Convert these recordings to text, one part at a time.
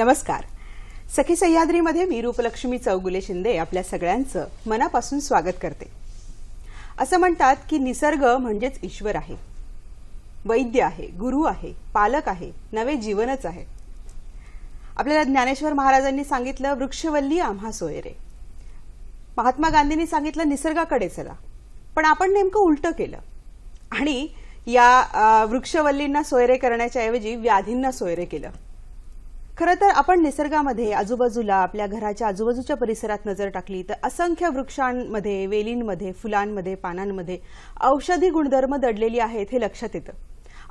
नमस्कार सखी सह्याद्रीमध्ये मी रूपलक्ष्मी चौगुले शिंदे आपल्या सगळ्यांचं मनापासून स्वागत करते असं म्हणतात की निसर्ग म्हणजेच ईश्वर आहे वैद्य आहे गुरु आहे पालक आहे नवे जीवनच आहे आपल्याला ज्ञानेश्वर महाराजांनी सांगितलं वृक्षवल्ली आम्हा सोयरे महात्मा गांधींनी सांगितलं निसर्गाकडे चला पण आपण नेमकं उलटं केलं आणि या वृक्षवल्लींना सोयरे करण्याच्या ऐवजी व्याधींना सोयरे केलं खरं तर आपण निसर्गामध्ये आजूबाजूला आपल्या घराच्या आजूबाजूच्या परिसरात नजर टाकली तर असंख्य वृक्षांमध्ये वेलींमध्ये फुलांमध्ये पानांमध्ये औषधी गुणधर्म दडलेली आहेत हे लक्षात येतं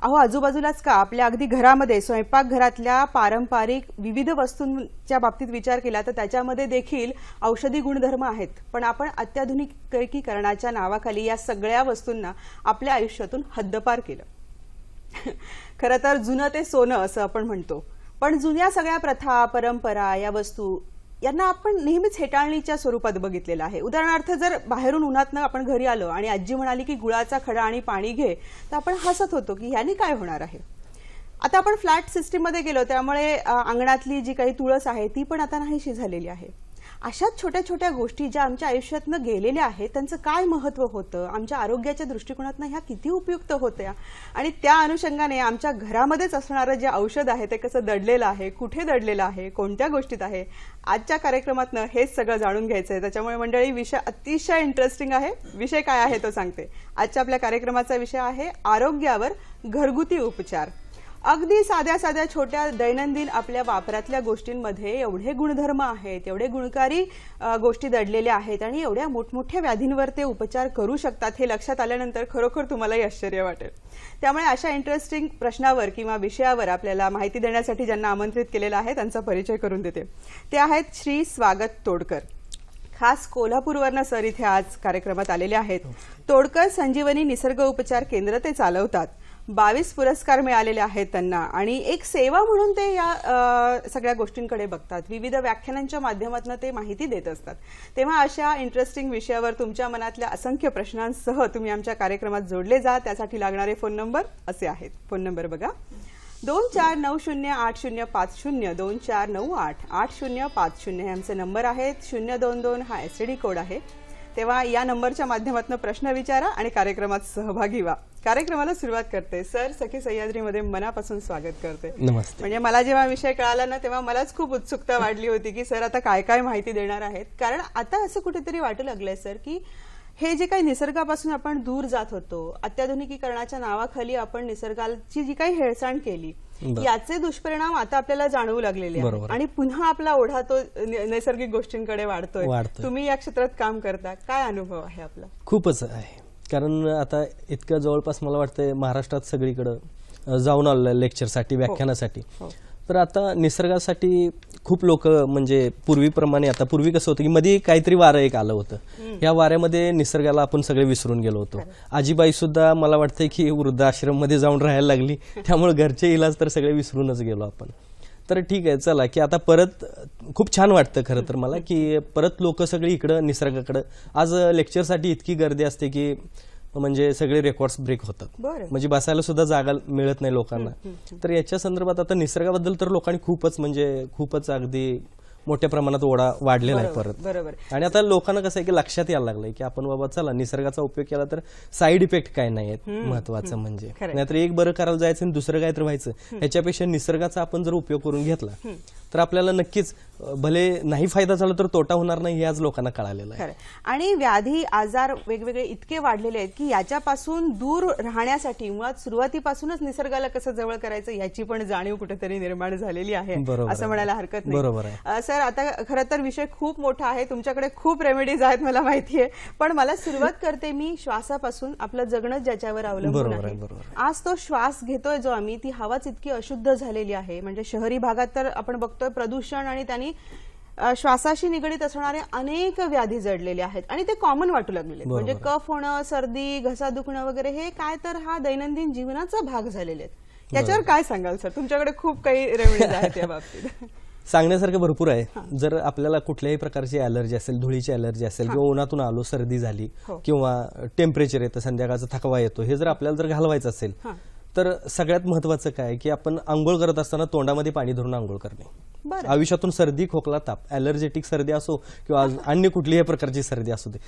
अहो आजूबाजूलाच का आपल्या अगदी घरामध्ये स्वयंपाकघरातल्या पारंपरिक विविध वस्तूंच्या बाबतीत विचार केला तर त्याच्यामध्ये देखील औषधी गुणधर्म आहेत पण आपण अत्याधुनिकीकरणाच्या नावाखाली या सगळ्या वस्तूंना आपल्या आयुष्यातून हद्दपार केलं खरं तर जुनं ते सोनं असं आपण म्हणतो पण जुन्या सगळ्या प्रथा परंपरा या वस्तू यांना आपण नेहमीच हेटाळणीच्या स्वरूपात बघितलेलं आहे उदाहरणार्थ जर बाहेरून उन्हातनं आपण घरी आलो आणि आजी म्हणाली की गुळाचा खडा आणि पाणी घे तर आपण हसत होतो की ह्याने काय होणार आहे आता आपण फ्लॅट सिस्टीममध्ये गेलो त्यामुळे अंगणातली जी काही तुळस आहे ती पण आता नाहीशी झालेली आहे अशाच छोट्या छोट्या गोष्टी ज्या आमच्या आयुष्यातनं गेलेल्या आहेत त्यांचं काय महत्त्व होतं आमच्या आरोग्याच्या दृष्टिकोनातनं ह्या किती उपयुक्त होत्या आणि त्या अनुषंगाने आमच्या घरामध्येच असणारं जे औषध आहे ते कसं दडलेलं आहे कुठे दडलेलं आहे कोणत्या गोष्टीत आहे आजच्या कार्यक्रमातनं हेच सगळं जाणून घ्यायचं आहे त्याच्यामुळे मंडळी विषय अतिशय इंटरेस्टिंग आहे विषय काय आहे तो सांगते आजच्या आपल्या कार्यक्रमाचा विषय आहे आरोग्यावर घरगुती उपचार अगदी साध्या साध्या छोट्या दैनंदिन आपल्या वापरातल्या गोष्टींमध्ये एवढे गुणधर्म आहेत एवढे गुणकारी गोष्टी दडलेल्या आहेत आणि एवढ्या मोठमोठ्या व्याधींवर ते उपचार करू शकतात हे लक्षात आल्यानंतर खरोखर तुम्हालाही आश्चर्य वाटेल त्यामुळे अशा इंटरेस्टिंग प्रश्नावर किंवा विषयावर आपल्याला माहिती देण्यासाठी ज्यांना आमंत्रित केलेलं आहे त्यांचा परिचय करून देते ते आहेत श्री स्वागत तोडकर खास कोल्हापूरवरनं सर इथे आज कार्यक्रमात आलेले आहेत हो. तोडकर संजीवनी निसर्ग उपचार केंद्र ते चालवतात बावीस पुरस्कार मिळालेले आहेत त्यांना आणि एक सेवा म्हणून ते या सगळ्या गोष्टींकडे बघतात विविध व्याख्यानांच्या माध्यमातून ते माहिती देत असतात तेव्हा अशा इंटरेस्टिंग विषयावर तुमच्या मनातल्या असंख्य प्रश्नांसह तुम्ही आमच्या कार्यक्रमात जोडले जा त्यासाठी लागणारे फोन नंबर असे आहेत फोन नंबर बघा दोन चार नऊ शून्य आठ शून्य पाच शून्य दोन चार नऊ आठ आठ शून्य पाच शून्य हे आमचे नंबर आहेत शून्य दोन दोन हा एस डी कोड आहे तेव्हा या नंबरच्या माध्यमातून प्रश्न विचारा आणि कार्यक्रमात सहभागी व्हा कार्यक्रमाला सुरुवात करते सर सखी सह्याद्रीमध्ये मनापासून स्वागत करते नमस्ते म्हणजे मला जेव्हा विषय कळाला ना तेव्हा मलाच खूप उत्सुकता वाढली होती की सर आता काय काय माहिती देणार आहेत कारण आता असं कुठेतरी वाटू लागलंय सर की हे जे काही निसर्गापासून आपण दूर जात होतो अत्याधुनिकीकरणाच्या नावाखाली आपण निसर्गाची जी काही हेळसांड केली याचे दुष्परिणाम आता आपल्याला जाणवू लागलेले आहेत आणि पुन्हा आपला ओढा तो नैसर्गिक गोष्टींकडे वाढतोय तुम्ही या क्षेत्रात काम करता काय अनुभव आहे आपला खूपच आहे कारण आता इतकं जवळपास मला वाटतं महाराष्ट्रात सगळीकडं जाऊन आलेलं आहे लेक्चरसाठी हो. व्याख्यानासाठी हो. तर आता निसर्गासाठी खूप लोक म्हणजे पूर्वीप्रमाणे आता पूर्वी कसं होतं की मध्ये काहीतरी वारं एक आलं होतं या वाऱ्यामध्ये निसर्गाला आपण सगळे विसरून गेलो होतो आजीबाई सुद्धा मला वाटतंय की वृद्धाश्रममध्ये जाऊन राहायला लागली त्यामुळे घरचे इलाज तर सगळे विसरूनच गेलो आपण तर ठीक आहे चला की आता परत खूप छान वाटतं खरं तर मला की परत लोक सगळी इकडं निसर्गाकडं आज लेक्चरसाठी इतकी गर्दी असते की म्हणजे सगळे रेकॉर्ड्स ब्रेक होतात म्हणजे बसायला सुद्धा जागा मिळत नाही लोकांना तर याच्या संदर्भात आता निसर्गाबद्दल तर लोकांनी खूपच म्हणजे खूपच अगदी मोठ्या प्रमाणात ओढा वाढलेला आहे परत बरोबर आणि आता लोकांना कसं आहे की लक्षात यायला लागलंय की आपण बाबा चला निसर्गाचा उपयोग केला तर साईड इफेक्ट काय नाही महत्वाचं म्हणजे नाहीतर एक बरं करायला जायचं आणि दुसरं काय तर व्हायचं ह्याच्यापेक्षा निसर्गाचा आपण जर उपयोग करून घेतला तर आपल्याला नक्कीच भले नाही फायदा झाला तर तोटा होणार नाही हे आज लोकांना कळालेलं आहे आणि व्याधी आजार वेगवेगळे इतके वाढलेले आहेत की याच्यापासून दूर राहण्यासाठी मुळात सुरुवातीपासूनच निसर्गाला कसं जवळ करायचं याची पण जाणीव कुठेतरी निर्माण झालेली आहे असं म्हणायला हरकत नाही बरोबर सर आता खरं तर विषय खूप मोठा आहे तुमच्याकडे खूप रेमेडीज आहेत मला माहिती आहे पण मला सुरुवात करते मी श्वासापासून आपलं जगणं ज्याच्यावर अवलंबून आहे आज तो श्वास घेतोय जो आम्ही ती हवाच इतकी अशुद्ध झालेली आहे म्हणजे शहरी भागात तर आपण बघतो बघतोय प्रदूषण आणि त्यांनी श्वासाशी निगडीत असणारे अनेक व्याधी जडलेले आहेत आणि ते कॉमन वाटू लागलेले म्हणजे कफ होणं सर्दी घसा दुखणं वगैरे हे काय तर हा दैनंदिन जीवनाचा भाग झालेले आहेत याच्यावर काय सांगाल सर तुमच्याकडे खूप काही रेमेडीज आहेत या बाबतीत सांगण्यासारखं भरपूर आहे जर आपल्याला कुठल्याही प्रकारची अलर्जी असेल धुळीची अलर्जी असेल किंवा उन्हातून आलो सर्दी झाली हो. किंवा टेम्परेचर येतं संध्याकाळचा थकवा येतो हे जर आपल्याला जर घालवायचं असेल तर सगळ्यात महत्वाचं काय की आपण आंघोळ करत असताना तोंडामध्ये पाणी धरून आंघोळ करणे आयुष्यातून सर्दी खोकला ताप ॲलर्जेटिक सर्दी असो किंवा अन्य कुठलीही प्रकारची सर्दी असू दे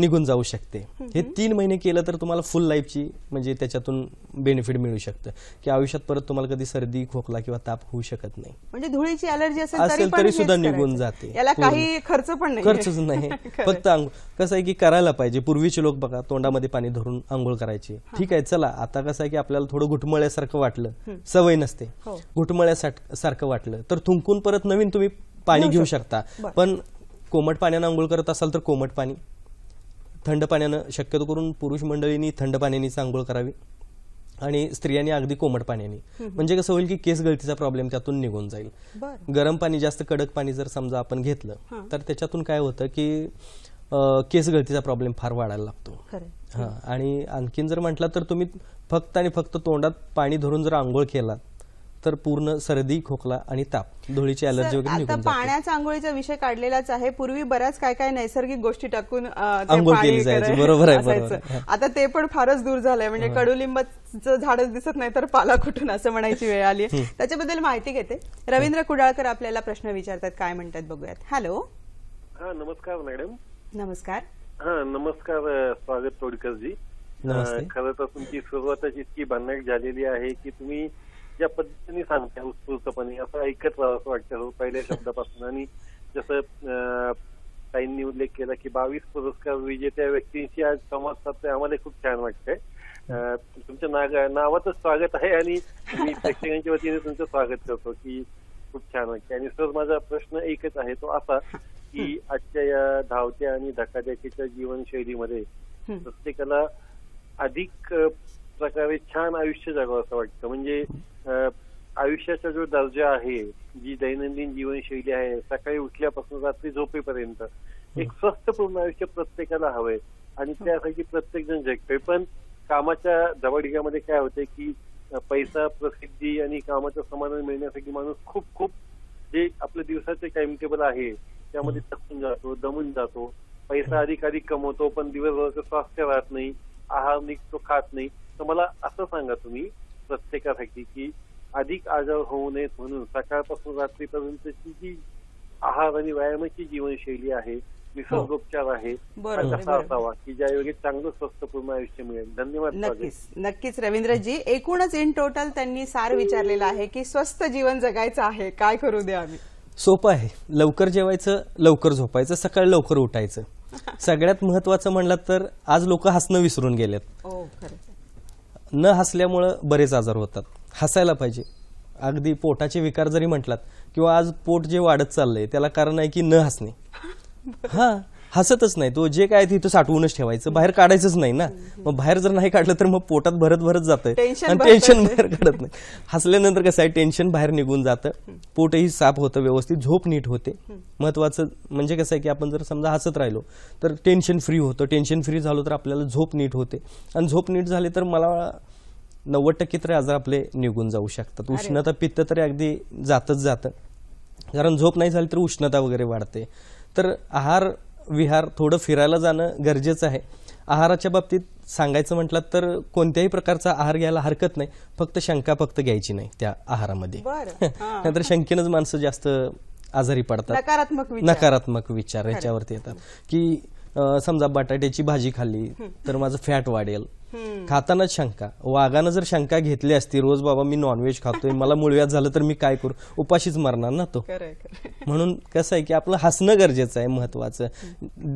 निघून जाऊ शकते हे तीन महिने केलं तर तुम्हाला फुल लाईफची म्हणजे त्याच्यातून बेनिफिट मिळू शकतं की आयुष्यात परत तुम्हाला कधी सर्दी खोकला किंवा ताप होऊ शकत नाही म्हणजे धुळीची अलर्जी असेल तरी सुद्धा निघून जाते याला हो. काही खर्च पण नाही खर्चच नाही फक्त कसं आहे की करायला पाहिजे पूर्वीचे लोक बघा तोंडामध्ये पाणी धरून आंघोळ करायची ठीक आहे चला आता कसं आहे की आपल्याला थोडं घुटमळ्यासारखं वाटलं सवय नसते हो. घुटमळ्यासारखं वाटलं तर थुंकून परत नवीन तुम्ही पाणी घेऊ शकता पण कोमट पाण्यानं आंघोळ करत असाल तर कोमट पाणी थंड पाण्यानं शक्यतो करून पुरुष मंडळींनी थंड पाण्यानीच आंघोळ करावी आणि स्त्रियांनी अगदी कोमट पाण्याने म्हणजे कसं होईल की केस गळतीचा प्रॉब्लेम त्यातून निघून जाईल गरम पाणी जास्त कडक पाणी जर समजा आपण घेतलं तर त्याच्यातून काय होतं की केस गळतीचा प्रॉब्लेम फार वाढायला लागतो आणि आणखीन जर म्हटलं तर तुम्ही फक्त आणि फक्त तोंडात पाणी धरून जर आंघोळ केला तर पूर्ण सर्दी खोकला आणि ताप धुळीची अलर्जी वगैरे आता पाण्याचा आंघोळीचा विषय काढलेलाच आहे पूर्वी बऱ्याच काय काय नैसर्गिक गोष्टी टाकून आंघोळ केली बरोबर आहे आता ते पण फारच दूर झालंय म्हणजे कडुलिंबाचं झाडच दिसत नाही तर पाला कुठून असं म्हणायची वेळ आली त्याच्याबद्दल माहिती घेते रवींद्र कुडाळकर आपल्याला प्रश्न विचारतात काय म्हणतात बघूयात हॅलो नमस्कार मॅडम नमस्कार हा नमस्कार स्वागत तोडकरजी खर तर तुमची सुरुवातच इतकी भन्नाट झालेली आहे की तुम्ही ज्या पद्धतीने सांगता उत्स्फूर्तपणे असं ऐकत राहा असं वाटतं हो, पहिल्या शब्दापासून आणि जसं ताईंनी उल्लेख केला की बावीस पुरस्कार विजेत्या व्यक्तींशी आज संवाद साधतोय आम्हाला खूप छान वाटतंय तुमच्या नाग नावाचं स्वागत आहे आणि मी प्रेक्षकांच्या वतीने तुमचं स्वागत करतो की खूप छान वाटते आणि सर माझा प्रश्न एकच आहे तो असा की आजच्या या धावत्या आणि धकाधकीच्या जीवनशैलीमध्ये प्रत्येकाला अधिक प्रकारे छान आयुष्य जगावं असं वाटतं म्हणजे आयुष्याचा जो दर्जा आहे जी दैनंदिन जीवनशैली आहे सकाळी उठल्यापासून रात्री झोपेपर्यंत एक स्वस्थपूर्ण आयुष्य प्रत्येकाला हवंय आणि त्यासाठी प्रत्येक जण जगतोय पण कामाच्या दबाडिकामध्ये काय होतंय की पैसा प्रसिद्धी आणि कामाचं समाधान मिळण्यासाठी माणूस खूप खूप जे आपलं दिवसाचे टाइम टेबल आहे त्यामध्ये थकून जातो दमून जातो पैसा अधिक अधिक कमवतो पण दिवसभर स्वास्थ्य राहत नाही आहार नीट तो खात नाही तर मला असं सांगा तुम्ही प्रत्येकासाठी की अधिक आजार होऊ नयेत म्हणून सकाळपासून रात्रीपर्यंतची जी आहार आणि व्यायामाची जीवनशैली आहे निसर्गोपचार हो. आहे कसा असावा की ज्यायोगे चांगलं स्वस्त पूर्ण आयुष्य मिळेल धन्यवाद नक्कीच नक्कीच रवींद्रजी एकूणच इन टोटल त्यांनी सार विचारलेला आहे की स्वस्त जीवन जगायचं आहे काय करू द्या आम्ही सोपं आहे लवकर जेवायचं लवकर झोपायचं सकाळी लवकर उठायचं सगळ्यात महत्वाचं म्हणलं तर आज लोक हसणं विसरून गेलेत हो, न हसल्यामुळं बरेच आजार होतात हसायला पाहिजे अगदी पोटाचे विकार जरी म्हटलात किंवा आज पोट जे वाढत चाललंय त्याला कारण आहे की न हसणे हा हसतच नाही तो जे काय तिथं साठवूनच ठेवायचं बाहेर काढायचंच नाही ना मग बाहेर जर नाही काढलं तर मग पोटात भरत भरत जातं आणि टेन्शन बाहेर काढत नाही हसल्यानंतर कसं आहे टेन्शन बाहेर निघून जातं पोटही साफ होतं व्यवस्थित झोप नीट होते महत्वाचं म्हणजे कसं आहे की आपण जर समजा हसत राहिलो तर टेन्शन फ्री होतं टेन्शन फ्री झालो तर आपल्याला झोप नीट होते आणि झोप नीट झाली तर मला नव्वद टक्के तरी आजार आपले निघून जाऊ शकतात उष्णता पित्त तरी अगदी जातच जातं कारण झोप नाही झाली तर उष्णता वगैरे वाढते तर आहार विहार थोडं फिरायला जाणं गरजेचं आहे आहाराच्या बाबतीत सांगायचं म्हटलं तर कोणत्याही प्रकारचा आहार घ्यायला हरकत नाही फक्त शंका फक्त घ्यायची नाही त्या आहारामध्ये नंतर शंकेनंच माणसं जास्त आजारी पडतात नकारात्मक नकारात्मक विचार याच्यावरती येतात की समजा बटाट्याची भाजी खाल्ली तर माझं फॅट वाढेल खाताना शंका वाघानं जर शंका घेतली असती रोज बाबा मी नॉनव्हेज खातोय मला मुळव्यात झालं तर मी काय करू उपाशीच मरणार ना तो म्हणून कसं आहे की आपलं हसणं गरजेचं आहे महत्वाचं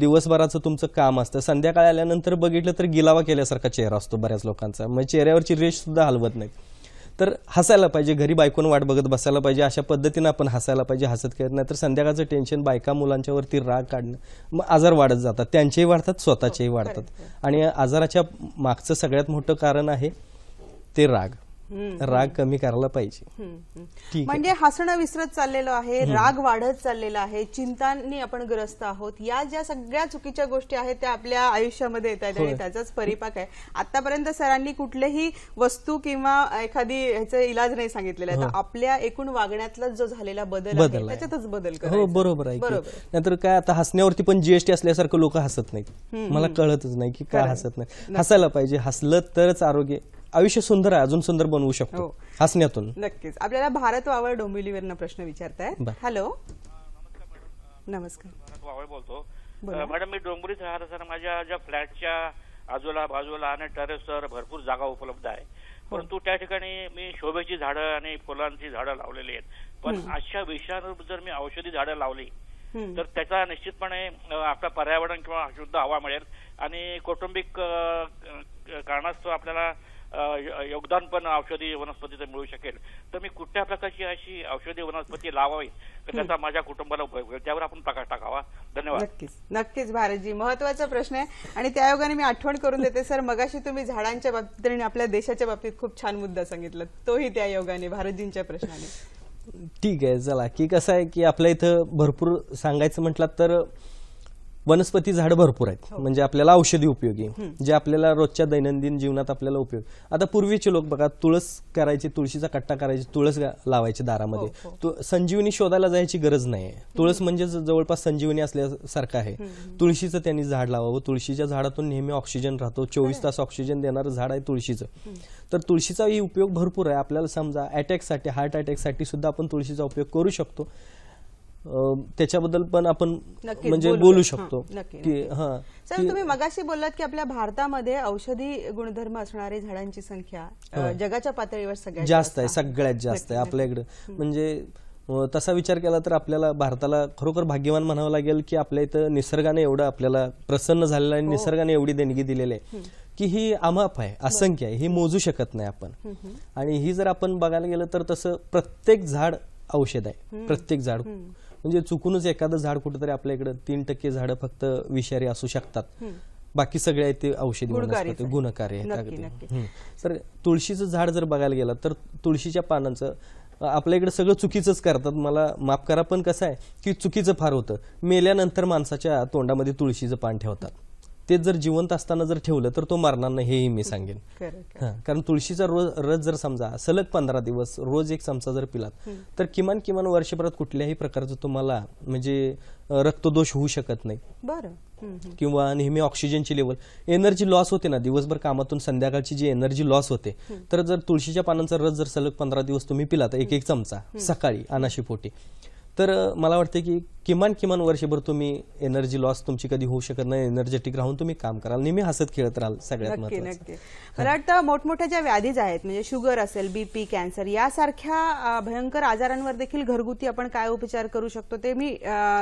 दिवसभराचं तुमचं काम असतं संध्याकाळी आल्यानंतर बघितलं तर गिलावा केल्यासारखा चेहरा असतो बऱ्याच लोकांचा मग चेहऱ्यावरची रेष सुद्धा हलवत नाही तर हसायला पाहिजे घरी बायकोनं वाट बघत बसायला पाहिजे अशा पद्धतीनं आपण हसायला पाहिजे हसत खेळत नाही तर संध्याकाळचं टेन्शन बायका मुलांच्यावरती राग काढणं मग आजार वाढत जातात त्यांचेही वाढतात स्वतःचेही हो, वाढतात आणि आजाराच्या मागचं सगळ्यात मोठं कारण आहे ते राग राग कमी करायला पाहिजे म्हणजे हसणं विसरत चाललेलं आहे राग वाढत चाललेला आहे चिंतांनी आपण ग्रस्त आहोत या ज्या सगळ्या चुकीच्या गोष्टी आहेत त्या आपल्या आयुष्यामध्ये येत आहेत आणि त्याचाच परिपाक आहे आतापर्यंत सरांनी कुठलेही वस्तू किंवा एखादी ह्याचा इलाज नाही सांगितलेला आहे हो. आपल्या एकूण वागण्यातला जो झालेला बदल त्याच्यातच बदल हो बरोबर आहे नंतर काय आता हसण्यावरती पण जीएसटी असल्यासारखं लोक हसत नाहीत मला कळतच नाही की काय हसत नाही हसायला पाहिजे हसलं तरच आरोग्य आयुष्य सुंदर आहे अजून सुंदर बनवू शकतो हो. हसण्यातून नक्कीच आपल्याला भारत वावळ डोंबिवलीवरनं प्रश्न विचारताय हॅलो नमस्कार भारत बोलतो मॅडम मी डोंबरीत राहत असताना माझ्या ज्या फ्लॅटच्या आजूला बाजूला आणि टेरेसवर भरपूर जागा उपलब्ध आहे हो. परंतु त्या ठिकाणी मी शोभेची झाडं आणि फुलांची झाडं लावलेली आहेत पण अशा विषयावर जर मी औषधी झाडं लावली तर त्याचा निश्चितपणे आपला आपलं पर्यावरण किंवा शुद्ध हवा मिळेल आणि कौटुंबिक कारणास्तव आपल्याला योगदान पण औषधी वनस्पतीचं मिळू शकेल तर मी कुठल्या प्रकारची अशी औषधी वनस्पती लावावी त्याचा माझ्या कुटुंबाला उपयोग होईल त्यावर आपण प्रकाश टाकावा धन्यवाद नक्कीच नक्कीच भारतजी महत्वाचा प्रश्न आहे आणि त्या योगाने मी आठवण करून देते सर मगाशी तुम्ही झाडांच्या बाबतीत आणि आपल्या देशाच्या बाबतीत खूप छान मुद्दा सांगितला तोही त्या योगाने भारतजींच्या प्रश्नाने ठीक आहे चला की कसं आहे की आपल्या इथं भरपूर सांगायचं म्हटलं तर वनस्पती झाड भरपूर आहेत हो. म्हणजे आपल्याला औषधी उपयोगी जे आपल्याला रोजच्या दैनंदिन जीवनात आपल्याला उपयोग आता पूर्वीचे लोक बघा तुळस करायचे तुळशीचा कट्टा करायची तुळस लावायची दारामध्ये हो, हो. संजीवनी शोधायला जायची गरज नाही तुळस म्हणजे जवळपास संजीवनी असल्यासारखं आहे तुळशीचं त्यांनी झाड लावावं तुळशीच्या झाडातून नेहमी ऑक्सिजन राहतो चोवीस तास ऑक्सिजन देणारं झाड आहे तुळशीचं तर तुळशीचाही उपयोग भरपूर आहे आपल्याला समजा अटॅकसाठी हार्ट अटॅकसाठी सुद्धा आपण तुळशीचा उपयोग करू शकतो त्याच्याबद्दल पण आपण म्हणजे बोलू शकतो की हा सर तुम्ही मगाशी बोललात की आपल्या भारतामध्ये औषधी गुणधर्म असणारे झाडांची संख्या जगाच्या पातळीवर सगळ्यात जास्त आहे सगळ्यात जास्त आहे आपल्याकडे म्हणजे तसा विचार केला तर आपल्याला भारताला खरोखर भाग्यवान म्हणावं लागेल की आपल्या इथं निसर्गाने एवढं आपल्याला प्रसन्न झालेलं आणि हो. निसर्गाने एवढी देणगी दिलेली आहे की ही अमाप आहे असंख्य आहे ही मोजू शकत नाही आपण आणि ही जर आपण बघायला गेलं तर तसं प्रत्येक झाड औषध आहे प्रत्येक झाड म्हणजे चुकूनच एखादं झाड कुठेतरी आपल्या इकडे तीन टक्के झाडं फक्त विषारी असू शकतात बाकी सगळ्या ते औषधी गुणकारी आहेत तर तुळशीचं झाड जर बघायला गेलं तर तुळशीच्या पानांचं आपल्या इकडे सगळं चुकीचंच करतात मला माफ करा पण कसं आहे की चुकीचं फार होतं मेल्यानंतर माणसाच्या तोंडामध्ये तुळशीचं पान ठेवतात ते जर जिवंत असताना जर ठेवलं तर तो मारणार नाही हेही मी सांगेन कारण तुळशीचा रोज रस जर समजा सलग पंधरा दिवस रोज एक चमचा जर पिलात तर किमान किमान वर्षभरात कुठल्याही प्रकारचं तुम्हाला म्हणजे रक्तदोष होऊ शकत नाही बरं किंवा नेहमी ऑक्सिजनची लेवल एनर्जी लॉस होते ना दिवसभर कामातून संध्याकाळची जी एनर्जी लॉस होते तर जर तुळशीच्या पानांचा रस जर सलग पंधरा दिवस तुम्ही पिला तर एक एक चमचा सकाळी अनाशी पोटी तर मला वाटते की किमान किमान वर्षभर तुम्ही एनर्जी लॉस तुमची कधी होऊ शकत नाही एनर्जेटिक राहून तुम्ही काम कराल नेहमी हसत खेळत राहाल सगळ्यात मला वाटतं मोठमोठ्या ज्या व्याधीज आहेत म्हणजे शुगर असेल बीपी कॅन्सर यासारख्या भयंकर आजारांवर देखील घरगुती आपण काय उपचार करू शकतो ते मी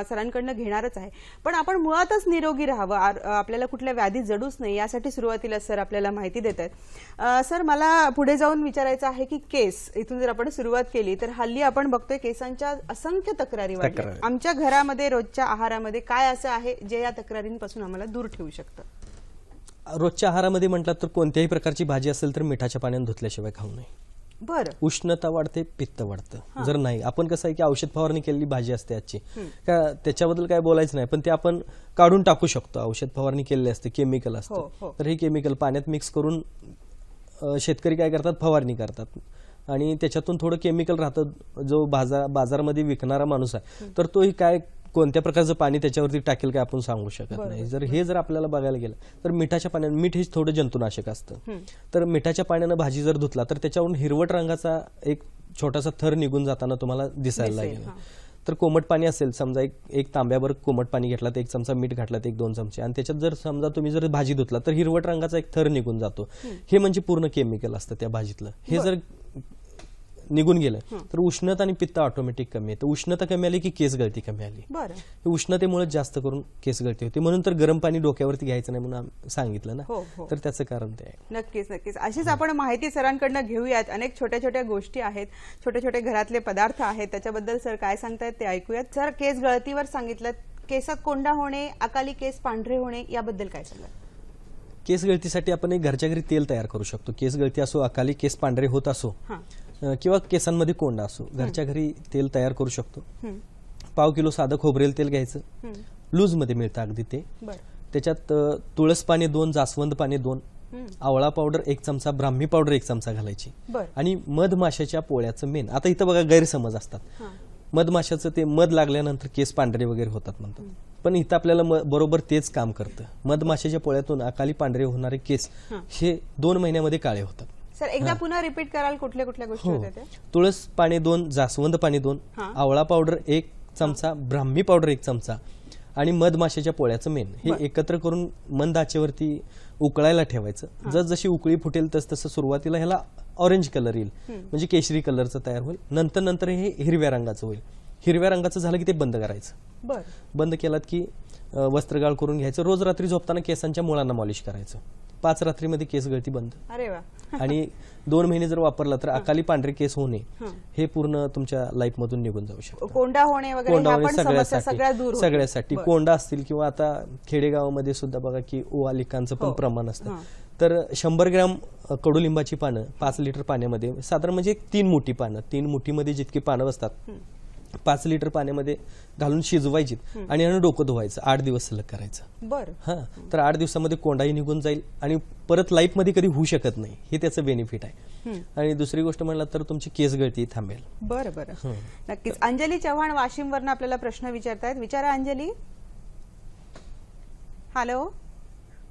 सरांकडनं घेणारच आहे पण आपण मुळातच निरोगी राहावं आपल्याला कुठल्या व्याधी जडूच नाही यासाठी सुरुवातीला सर आपल्याला माहिती देत आहेत सर मला पुढे जाऊन विचारायचं आहे की केस इथून जर आपण सुरुवात केली तर हल्ली आपण बघतोय केसांच्या असंख्य तक्रारी आमच्या घरामध्ये रोजच्या आहारामध्ये काय असं आहे जे या तक्रारींपासून आम्हाला दूर ठेवू शकतं रोजच्या आहारामध्ये म्हटलं तर कोणत्याही प्रकारची भाजी असेल तर मिठाच्या पाण्याने धुतल्याशिवाय खाऊ नये बर उष्णता वाढते पित्त वाढतं जर नाही आपण कसं आहे की औषध फवारणी केलेली भाजी असते आजची का त्याच्याबद्दल काय बोलायचं नाही पण ते आपण काढून टाकू शकतो औषध फवारणी केलेली असते केमिकल असतं हो, हो. तर हे केमिकल पाण्यात मिक्स करून शेतकरी काय करतात फवारणी करतात आणि त्याच्यातून थोडं केमिकल राहतं जो बाजार बाजारमध्ये विकणारा माणूस आहे तर तोही काय कोणत्या प्रकारचं पाणी त्याच्यावरती टाकेल काय आपण सांगू शकत नाही जर हे जर आपल्याला बघायला गेलं तर मिठाच्या पाण्यात मीठ हे थोडं जंतुनाशक असतं तर मिठाच्या पाण्यानं भाजी जर धुतला तर त्याच्यावरून हिरवट रंगाचा एक छोटासा थर निघून जाताना तुम्हाला दिसायला लागेल तर कोमट पाणी असेल समजा एक एक तांब्यावर कोमट पाणी घेतला तर एक चमचा मीठ घातला एक दोन चमचे आणि त्याच्यात जर समजा तुम्ही जर भाजी धुतला तर हिरवट रंगाचा एक थर निघून जातो हे म्हणजे पूर्ण केमिकल असतं त्या भाजीतलं हे जर निघून गेलं तर उष्णता आणि पित्त ऑटोमॅटिक कमी येतं उष्णता कमी आली की केस गळती कमी आली उष्णतेमुळे जास्त करून केस गळती होती म्हणून तर गरम पाणी डोक्यावरती घ्यायचं नाही म्हणून सांगितलं ना हो, हो. तर त्याचं कारण ते आहे नक्कीच नक्कीच अशीच आपण माहिती सरांकडनं घेऊयात अनेक छोट्या छोट्या गोष्टी आहेत छोटे छोटे घरातले पदार्थ आहेत त्याच्याबद्दल सर काय सांगतायत ते ऐकूयात सर केस गळतीवर सांगितलं केसात कोंडा होणे अकाली केस पांढरे होणे याबद्दल काय सांगत केस गळतीसाठी आपण एक घरच्या घरी तेल तयार करू शकतो केस गळती असो अकाली केस पांढरे होत असो किंवा केसांमध्ये कोंडा असो घरच्या घरी तेल तयार करू शकतो पाव किलो साधं खोबरेल तेल घ्यायचं लूज मध्ये मिळतं अगदी ते त्याच्यात तुळस पाणी दोन जास्वंद पाणी दोन आवळा पावडर एक चमचा ब्राह्मी पावडर एक चमचा घालायची आणि मधमाशाच्या पोळ्याचं मेन आता इथं बघा गैरसमज असतात मधमाशाचं ते मध लागल्यानंतर केस पांढरे वगैरे होतात म्हणतात पण इथं आपल्याला बरोबर तेच काम करतं मधमाशाच्या पोळ्यातून अकाली पांढरे होणारे केस हे दोन महिन्यामध्ये काळे होतात सर एकदा पुन्हा रिपीट कराल कुठल्या कुठल्या गोष्टी हो. होत्या तुळस पाणी दोन जास्वंद पाणी दोन आवळा पावडर एक चमचा ब्राह्मी पावडर एक चमचा आणि मधमाशाच्या पोळ्याचं मेन हे एकत्र करून मंद आचेवरती उकळायला ठेवायचं जशी उकळी फुटेल तस तसं सुरुवातीला ह्याला ऑरेंज कलर येईल म्हणजे केशरी कलरचं तयार होईल नंतर नंतर हे हिरव्या रंगाचं होईल हिरव्या रंगाचं झालं की ते बंद करायचं बंद केलात की वस्त्रगाळ करून घ्यायचं रोज रात्री झोपताना केसांच्या मुळांना मॉलिश करायचं पाच रात्रीमध्ये केस गळती बंद अरे आणि दोन महिने जर वापरला तर अकाली पांढरे केस होणे हे पूर्ण तुमच्या लाईफ मधून निघून जाऊ शकतो कोंडा होणे सगळ्यासाठी सगळ्यासाठी कोंडा असतील किंवा आता खेडेगावामध्ये सुद्धा बघा की ओवा लिकांचं पण हो. प्रमाण असतं तर शंभर ग्रॅम कडुलिंबाची पानं पाच लिटर पाण्यामध्ये साधारण म्हणजे तीन मुठी पानं तीन मध्ये जितकी पानं असतात पाच लिटर पाण्यामध्ये घालून शिजवायची आणि यानं डोकं धुवायचं आठ दिवस सलग करायचं बरं हा तर आठ दिवसामध्ये कोंडाही निघून जाईल आणि परत मध्ये कधी होऊ शकत नाही हे त्याचं बेनिफिट आहे आणि दुसरी गोष्ट म्हणला तर तुमची केस गळती थांबेल बरं बरं नक्कीच अंजली चव्हाण वाशिम वरन आपल्याला प्रश्न विचारतायत विचारा अंजली हॅलो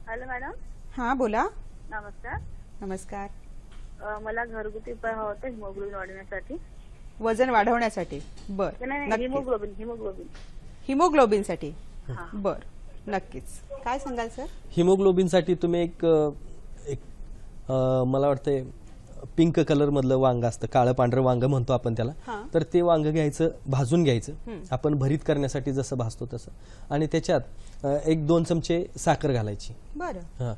हॅलो मॅडम हा बोला नमस्कार नमस्कार मला घरगुती हवा होता हिमोग्लोबिन वाढण्यासाठी वजन वाढवण्यासाठी बर हिमोग्लोबिन हिमोग्लोबिन हिमोग्लोबिनसाठी बर नक्कीच काय सांगाल सर हिमोग्लोबिन साठी तुम्ही एक एक मला वाटतंय पिंक कलर मधलं वांग असतं काळं पांढरं वांग म्हणतो आपण त्याला तर ते वांग घ्यायचं भाजून घ्यायचं आपण भरीत करण्यासाठी जसं भाजतो तसं आणि त्याच्यात एक दोन चमचे साखर घालायची बरं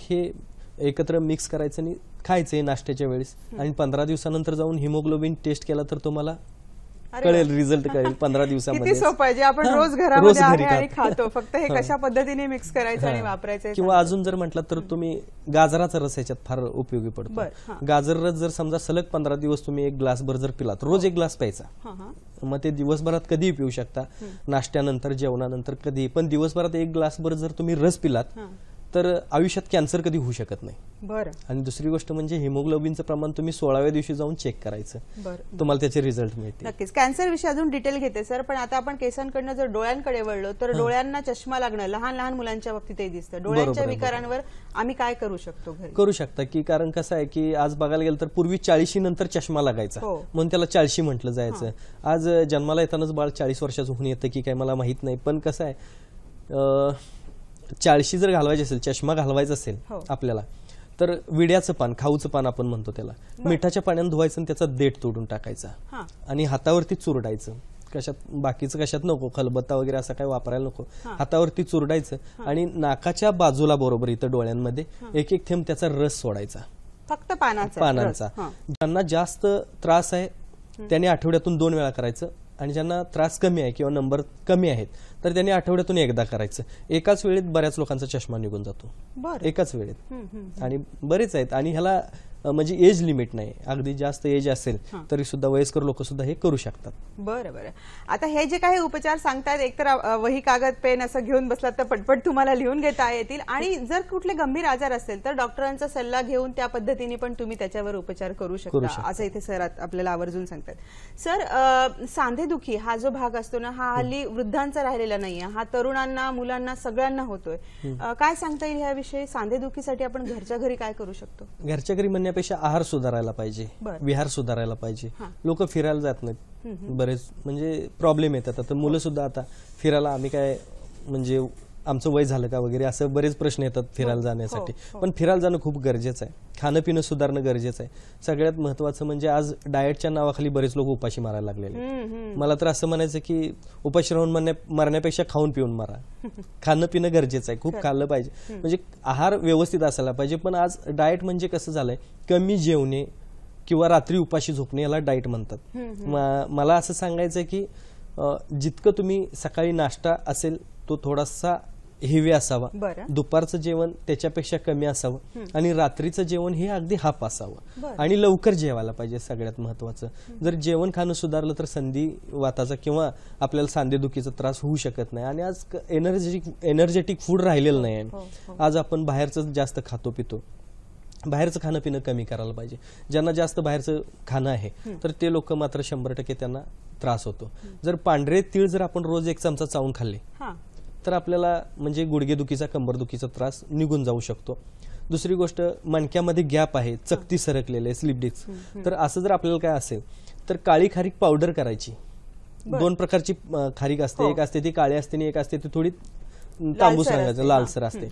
हे एकत्र मिक्स करायचं आणि खायचं नाश्त्याच्या वेळेस आणि पंधरा दिवसानंतर जाऊन हिमोग्लोबिन टेस्ट केला तर तुम्हाला कळेल रिझल्ट कळेल पंधरा दिवसामध्ये आपण रोज घरामध्ये आहे खातो फक्त हे कशा पद्धतीने मिक्स करायचं आणि वापरायचं किंवा अजून जर म्हटलं तर तुम्ही गाजराचा रस याच्यात फार उपयोगी पडतो गाजर रस जर समजा सलग पंधरा दिवस तुम्ही एक ग्लासभर जर पिलात हो. रोज एक ग्लास प्यायचा मग ते दिवसभरात कधीही पिऊ शकता नाश्त्यानंतर जेवणानंतर कधी पण दिवसभरात एक ग्लासभर जर तुम्ही रस पिलात तर आयुष्यात कॅन्सर कधी होऊ शकत नाही बरं आणि दुसरी गोष्ट म्हणजे हिमोग्लोबिनचं प्रमाण तुम्ही सोळाव्या दिवशी जाऊन चेक करायचं तुम्हाला त्याचे रिझल्ट मिळते नक्कीच कॅन्सर विषयी अजून डिटेल घेते सर पण आता आपण केसांकडनं जर डोळ्यांकडे वळलो तर डोळ्यांना चष्मा लागणं लहान लहान मुलांच्या बाबतीतही दिसतं डोळ्यांच्या विकारांवर आम्ही काय करू शकतो करू शकता की कारण कसं आहे की आज बघायला गेलं तर पूर्वी चाळीशी नंतर चष्मा लागायचा हो. म्हणून त्याला चाळशी म्हटलं जायचं आज जन्माला येतानाच बाळ चाळीस वर्षाचं होऊन येतं की काय मला माहित नाही पण कसं आहे चाळशी जर घालवायची असेल चष्मा घालवायचा असेल हो. आपल्याला तर विड्याचं पान खाऊचं पान आपण म्हणतो त्याला मिठाच्या पाण्याने धुवायचं आणि त्याचा देठ तोडून टाकायचा आणि हातावरती चुरडायचं कशात बाकीचं कशात नको खलबत्ता वगैरे असं काही वापरायला नको हातावरती चुरडायचं आणि नाकाच्या बाजूला बरोबर इथं डोळ्यांमध्ये एक एक थेंब त्याचा रस सोडायचा फक्त पानाचा पानांचा ज्यांना जास्त त्रास आहे त्याने आठवड्यातून दोन वेळा करायचं आणि ज्यांना त्रास कमी आहे किंवा नंबर कमी आहेत तर त्यांनी आठवड्यातून एकदा करायचं एकाच वेळेत बऱ्याच लोकांचा चष्मा निघून जातो एकाच वेळेत आणि बरेच आहेत आणि ह्याला म्हणजे एज लिमिट नाही अगदी जास्त एज असेल तरी सुद्धा वयस्कर लोक सुद्धा हे करू शकतात बरं बरं आता हे जे काही उपचार सांगतात एकतर वही कागद पेन असं घेऊन बसलात तर पटपट तुम्हाला लिहून घेता येतील आणि जर कुठले गंभीर आजार असेल तर डॉक्टरांचा सल्ला घेऊन त्या पद्धतीने पण तुम्ही त्याच्यावर उपचार करू शकता असं इथे सर आपल्याला आवर्जून सांगतात सर सांधेदुखी हा जो भाग असतो ना हा हल्ली वृद्धांचा राहिलेला नाहीये हा तरुणांना मुलांना सगळ्यांना होतोय काय सांगता येईल याविषयी सांधेदुखीसाठी आपण घरच्या घरी काय करू शकतो घरच्या घरी म्हणण्या पेक्षा आहार सुधारायला पाहिजे विहार सुधारायला पाहिजे लोक फिरायला जात नाहीत बरेच म्हणजे प्रॉब्लेम येतात आता मुलं सुद्धा आता फिरायला आम्ही काय म्हणजे आमचं वय झालं का वगैरे असं बरेच प्रश्न येतात हो, फिरायला हो, जाण्यासाठी हो. पण फिरायला जाणं खूप गरजेचं आहे खाणं पिणं सुधारणं गरजेचं आहे सगळ्यात महत्वाचं म्हणजे आज डाएटच्या नावाखाली बरेच लोक उपाशी मारायला लागलेले मला तर असं म्हणायचं की उपाशी राहून मरण्यापेक्षा खाऊन पिऊन मारा खाणं पिणं गरजेचं आहे खूप खाल्लं पाहिजे म्हणजे आहार व्यवस्थित असायला पाहिजे पण आज डाएट म्हणजे कसं झालंय कमी जेवणे किंवा रात्री उपाशी झोपणे याला डाएट म्हणतात मला असं सांगायचं की जितकं तुम्ही सकाळी नाश्ता असेल तो थोडासा हेवी असावा दुपारचं जेवण त्याच्यापेक्षा कमी असावं आणि रात्रीचं जेवण हे अगदी हाफ असावं आणि लवकर जेवायला पाहिजे सगळ्यात महत्वाचं जर जेवण खाणं सुधारलं तर संधी वाताचा किंवा आपल्याला सांधेदुखीचा त्रास होऊ शकत नाही आणि आज एनर्जेटिक एनर्जेटिक फूड राहिलेलं नाही हो, हो. आज आपण बाहेरचं जास्त खातो पितो बाहेरचं खाणं पिणं कमी करायला पाहिजे ज्यांना जास्त बाहेरचं खाणं आहे तर ते लोक मात्र शंभर टक्के त्यांना त्रास होतो जर पांढरे तीळ जर आपण रोज एक चमचा चावून खाल्ले तर आपल्याला म्हणजे गुडघेदुखीचा कंबरदुखीचा त्रास निघून जाऊ शकतो दुसरी गोष्ट मणक्यामध्ये गॅप आहे चकती सरकलेले स्लिप डिस्क तर असं जर आपल्याला काय असेल तर काळी खारीक पावडर करायची दोन प्रकारची खारीक असते हो. एक असते ती काळी असते आणि एक असते ती थोडी तांबूस रंगाचं लालसर असते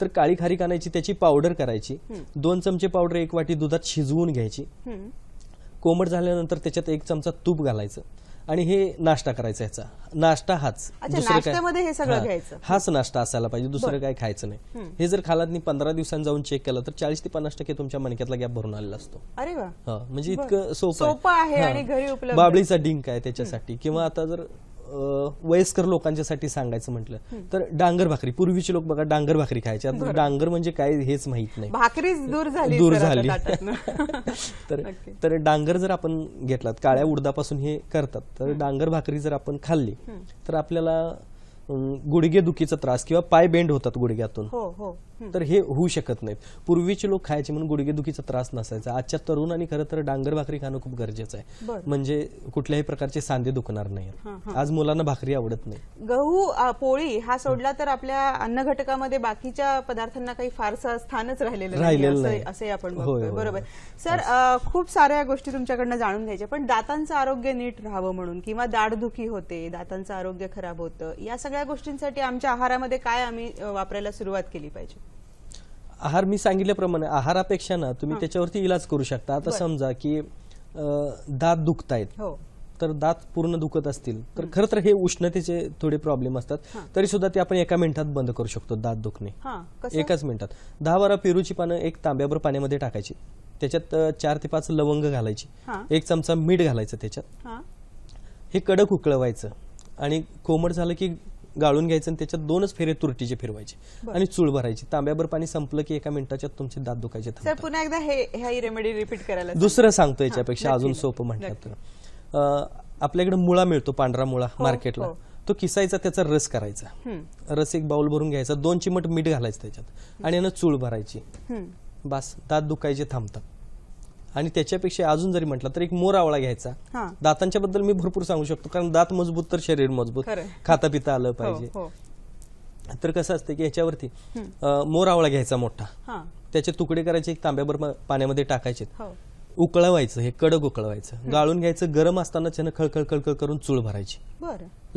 तर काळी खारीक आणायची त्याची पावडर करायची दोन चमचे पावडर एक वाटी दुधात शिजवून घ्यायची कोमट झाल्यानंतर त्याच्यात एक चमचा तूप घालायचं आणि हे नाश्ता करायचा याचा नाश्ता हाच नाश्त्यामध्ये हे सगळं घ्यायचं हाच नाश्ता असायला पाहिजे दुसरं काय खायचं नाही हे जर खालात पंधरा दिवसांनी जाऊन चेक केलं तर चाळीस ते पन्नास टक्के तुमच्या मणक्यातला गॅप भरून आलेला असतो अरे म्हणजे इतकं सोपं आहे बाबळीचा डिंक आहे त्याच्यासाठी किंवा आता जर वयस्कर लोकांच्यासाठी सांगायचं म्हटलं तर डांगर भाकरी पूर्वीचे लोक बघा डांगर भाकरी खायचे आता डांगर म्हणजे काय हेच माहित नाही भाकरी दूर झाली दूर झाली तर तर डांगर जर आपण घेतलात काळ्या उडदापासून हे करतात तर डांगर भाकरी जर आपण खाल्ली तर आपल्याला गुडघे दुखीचा त्रास किंवा पाय बेंड होतात गुडघ्यातून हो, हो. तर हे होऊ शकत नाहीत पूर्वीचे लोक खायचे म्हणून गुडघेदुखीचा त्रास नसायचा आजच्या तरुणांनी खरं तर डांगर भाकरी खाणं खूप गरजेचं आहे म्हणजे कुठल्याही प्रकारचे सांधे दुखणार नाही आज मुलांना भाकरी आवडत नाही गहू पोळी हा सोडला तर आपल्या अन्न घटकामध्ये बाकीच्या पदार्थांना काही फारसं स्थानच राहिलेलं राहिलेलं नाही असे आपण बरोबर सर खूप साऱ्या गोष्टी तुमच्याकडनं जाणून घ्यायच्या पण दातांचं आरोग्य नीट राहावं म्हणून किंवा दाढदुखी होते दातांचं आरोग्य खराब होतं या सगळ्या गोष्टींसाठी आमच्या आहारामध्ये काय आम्ही वापरायला सुरुवात केली पाहिजे आहार मी सांगितल्याप्रमाणे आहारापेक्षा ना तुम्ही त्याच्यावरती इलाज करू शकता आता समजा की दात दुखतायत हो तर दात पूर्ण दुखत असतील तर खर तर हे उष्णतेचे थोडे प्रॉब्लेम असतात तरी सुद्धा ते आपण एका मिनिटात बंद करू शकतो दात दुखणे एकाच मिनिटात दहा बारा पेरूची पानं एक तांब्याभर पाण्यामध्ये टाकायची त्याच्यात चार ते पाच लवंग घालायची एक चमचा मीठ घालायचं त्याच्यात हे कडक उकळवायचं आणि कोमट झालं की गाळून घ्यायचं आणि त्याच्यात दोनच फेरे तुरटीचे फिरवायचे आणि चूळ भरायची तांब्याभर पाणी संपलं की एका मिनिटाच्या तुमचे दात दुखायचे पुन्हा एकदा हे रेमेडी रिपीट करायला दुसरं सांगतो याच्यापेक्षा अजून सोपं म्हणतात आपल्याकडे मुळा मिळतो पांढरा मुळा हो, मार्केटला हो. तो किसायचा त्याचा रस करायचा रस एक बाउल भरून घ्यायचा दोन चिमट मीठ घालायचं त्याच्यात आणि यानं चूळ भरायची बस दात दुखायचे थांबतात आणि त्याच्यापेक्षा अजून जरी म्हटलं तर एक मोरावळा घ्यायचा दातांच्या बद्दल मी भरपूर सांगू शकतो कारण दात मजबूत तर शरीर मजबूत खाता पिता आलं हो, पाहिजे हो. तर कसं असतं की याच्यावरती मोरावळा घ्यायचा मोठा त्याचे तुकडे करायचे एक पाण्यामध्ये टाकायचे हो. उकळवायचं हे कडक उकळवायचं गाळून घ्यायचं गरम असताना त्यानं खळखळ खळखळ करून चूळ भरायची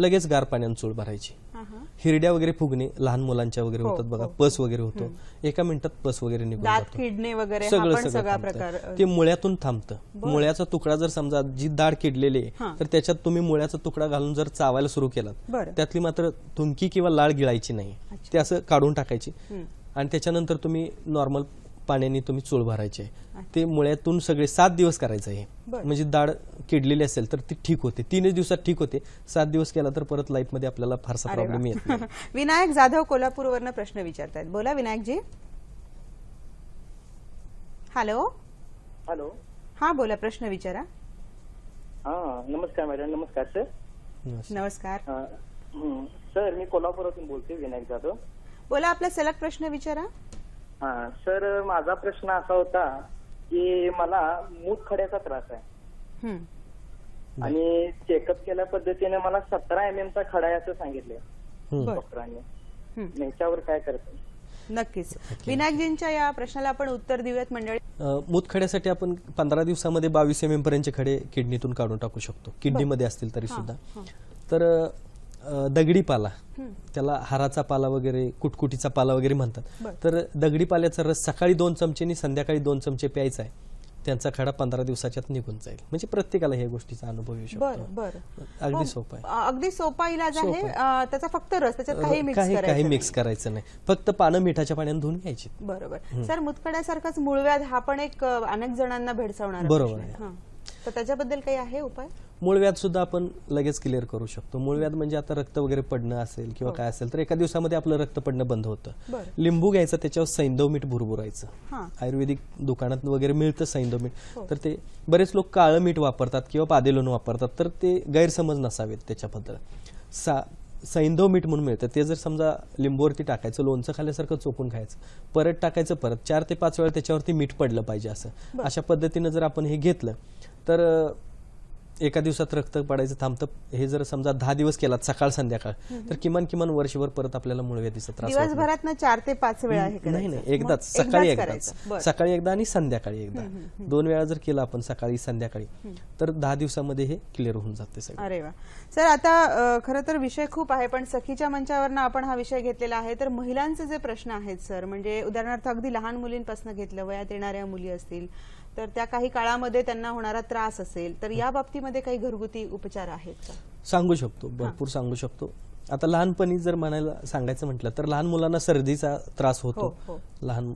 लगेच गार पाण्यानं चूळ भरायची हिरड्या वगैरे फुगणे लहान मुलांच्या वगैरे हो, होतात बघा हो. पस वगैरे होतो एका मिनिटात पस वगैरे निघून किडणे वगैरे सगळं सगळं ते मुळ्यातून थांबतं मुळ्याचा तुकडा जर समजा जी दाढ किडलेली आहे तर त्याच्यात तुम्ही मुळ्याचा तुकडा घालून जर चावायला सुरू केलात त्यातली मात्र तुमकी किंवा लाळ गिळायची नाही ते असं काढून टाकायची आणि त्याच्यानंतर तुम्ही नॉर्मल पाण्याने तुम्ही चूळ भरायचे ते मुळ्यातून सगळे सात दिवस करायचं आहे म्हणजे डाळ किडलेली असेल तर ती ठीक होते तीनच दिवसात ठीक होते सात दिवस केला तर परत लाईफ मध्ये आपल्याला फारसा प्रॉब्लेम येत विनायक जाधव कोल्हापूरवरनं प्रश्न विचारतायत बोला विनायक जी हॅलो हॅलो हा बोला प्रश्न विचारा हा नमस्कार मॅडम नमस्कार सर नमस्कार सर मी कोल्हापुरातून बोलते विनायक जाधव बोला आपला सलग प्रश्न विचारा सर माझा प्रश्न असा होता की मला मूत खड्याचा त्रास आहे आणि चेकअप केल्या पद्धतीने मला सतरा एम चा खडा आहे असं सांगितलं डॉक्टरांनी याच्यावर काय करतो नक्कीच विनायकजींच्या या प्रश्नाला आपण उत्तर देऊयात मंडळी मूतखड्यासाठी आपण पंधरा दिवसामध्ये बावीस एम एम पर्यंतचे खडे किडनीतून काढून टाकू शकतो किडनीमध्ये असतील तरी सुद्धा तर दगडी पाला त्याला हाराचा पाला वगैरे कुटकुटीचा पाला वगैरे म्हणतात तर दगडी पाल्याचा रस सकाळी दोन चमचे आणि संध्याकाळी दोन चमचे प्यायचा आहे त्यांचा खडा पंधरा दिवसाच्यात निघून जाईल म्हणजे प्रत्येकाला ह्या गोष्टीचा अनुभव येऊ शकतो अगदी सोपा आहे अगदी सोपा इलाज आहे त्याचा फक्त रस त्याच्यात काही मिक्स काही मिक्स करायचं नाही फक्त पानं मिठाच्या पाण्याने धुवून घ्यायची बरोबर सर मुतकड्यासारखाच मुळव्याध हा पण एक अनेक जणांना भेडसावणार बरोबर आहे तर त्याच्याबद्दल काही आहे उपाय मूळ सुद्धा आपण लगेच क्लिअर करू शकतो मूळ व्याध म्हणजे आता रक्त वगैरे पडणं असेल किंवा हो. काय असेल तर एका दिवसामध्ये आपलं रक्त पडणं बंद होतं लिंबू घ्यायचं त्याच्यावर सैंधव मीठ भुरभुरायचं आयुर्वेदिक दुकानात वगैरे मिळतं सैंधव मीठ हो. तर ते बरेच लोक काळं मीठ वापरतात किंवा पादेलोन वापरतात तर ते गैरसमज नसावेत त्याच्याबद्दल सा सैंधव मीठ म्हणून मिळतं ते जर समजा लिंबूवरती टाकायचं लोणचं खाल्यासारखं चोपून खायचं परत टाकायचं परत चार ते पाच वेळा त्याच्यावरती मीठ पडलं पाहिजे असं अशा पद्धतीनं जर आपण हे घेतलं तर एका दिवसात रक्त पडायचं थांबतं हे जर समजा दहा दिवस केला सकाळ संध्याकाळ तर किमान किमान वर्षभर परत आपल्याला दिसत त्रास दिवसभरात ना चार ते पाच वेळा नाही नाही एकदाच सकाळी एकदाच सकाळी एकदा आणि संध्याकाळी एकदा दोन वेळा जर केला आपण सकाळी संध्याकाळी तर दहा दिवसामध्ये हे क्लिअर होऊन जाते सगळं अरे वा सर आता खरं तर विषय खूप आहे पण सखीच्या मंचावर आपण हा विषय घेतलेला आहे तर महिलांचे जे प्रश्न आहेत सर म्हणजे उदाहरणार्थ अगदी लहान मुलींपासून घेतलं वयात येणाऱ्या मुली असतील तर त्या काही काळामध्ये त्यांना होणारा त्रास असेल तर या बाबतीमध्ये काही घरगुती उपचार आहेत सांगू शकतो भरपूर सांगू शकतो आता लहानपणी जर म्हणायला सांगायचं म्हटलं तर लहान मुलांना सर्दीचा त्रास हो, होतो हो. लहान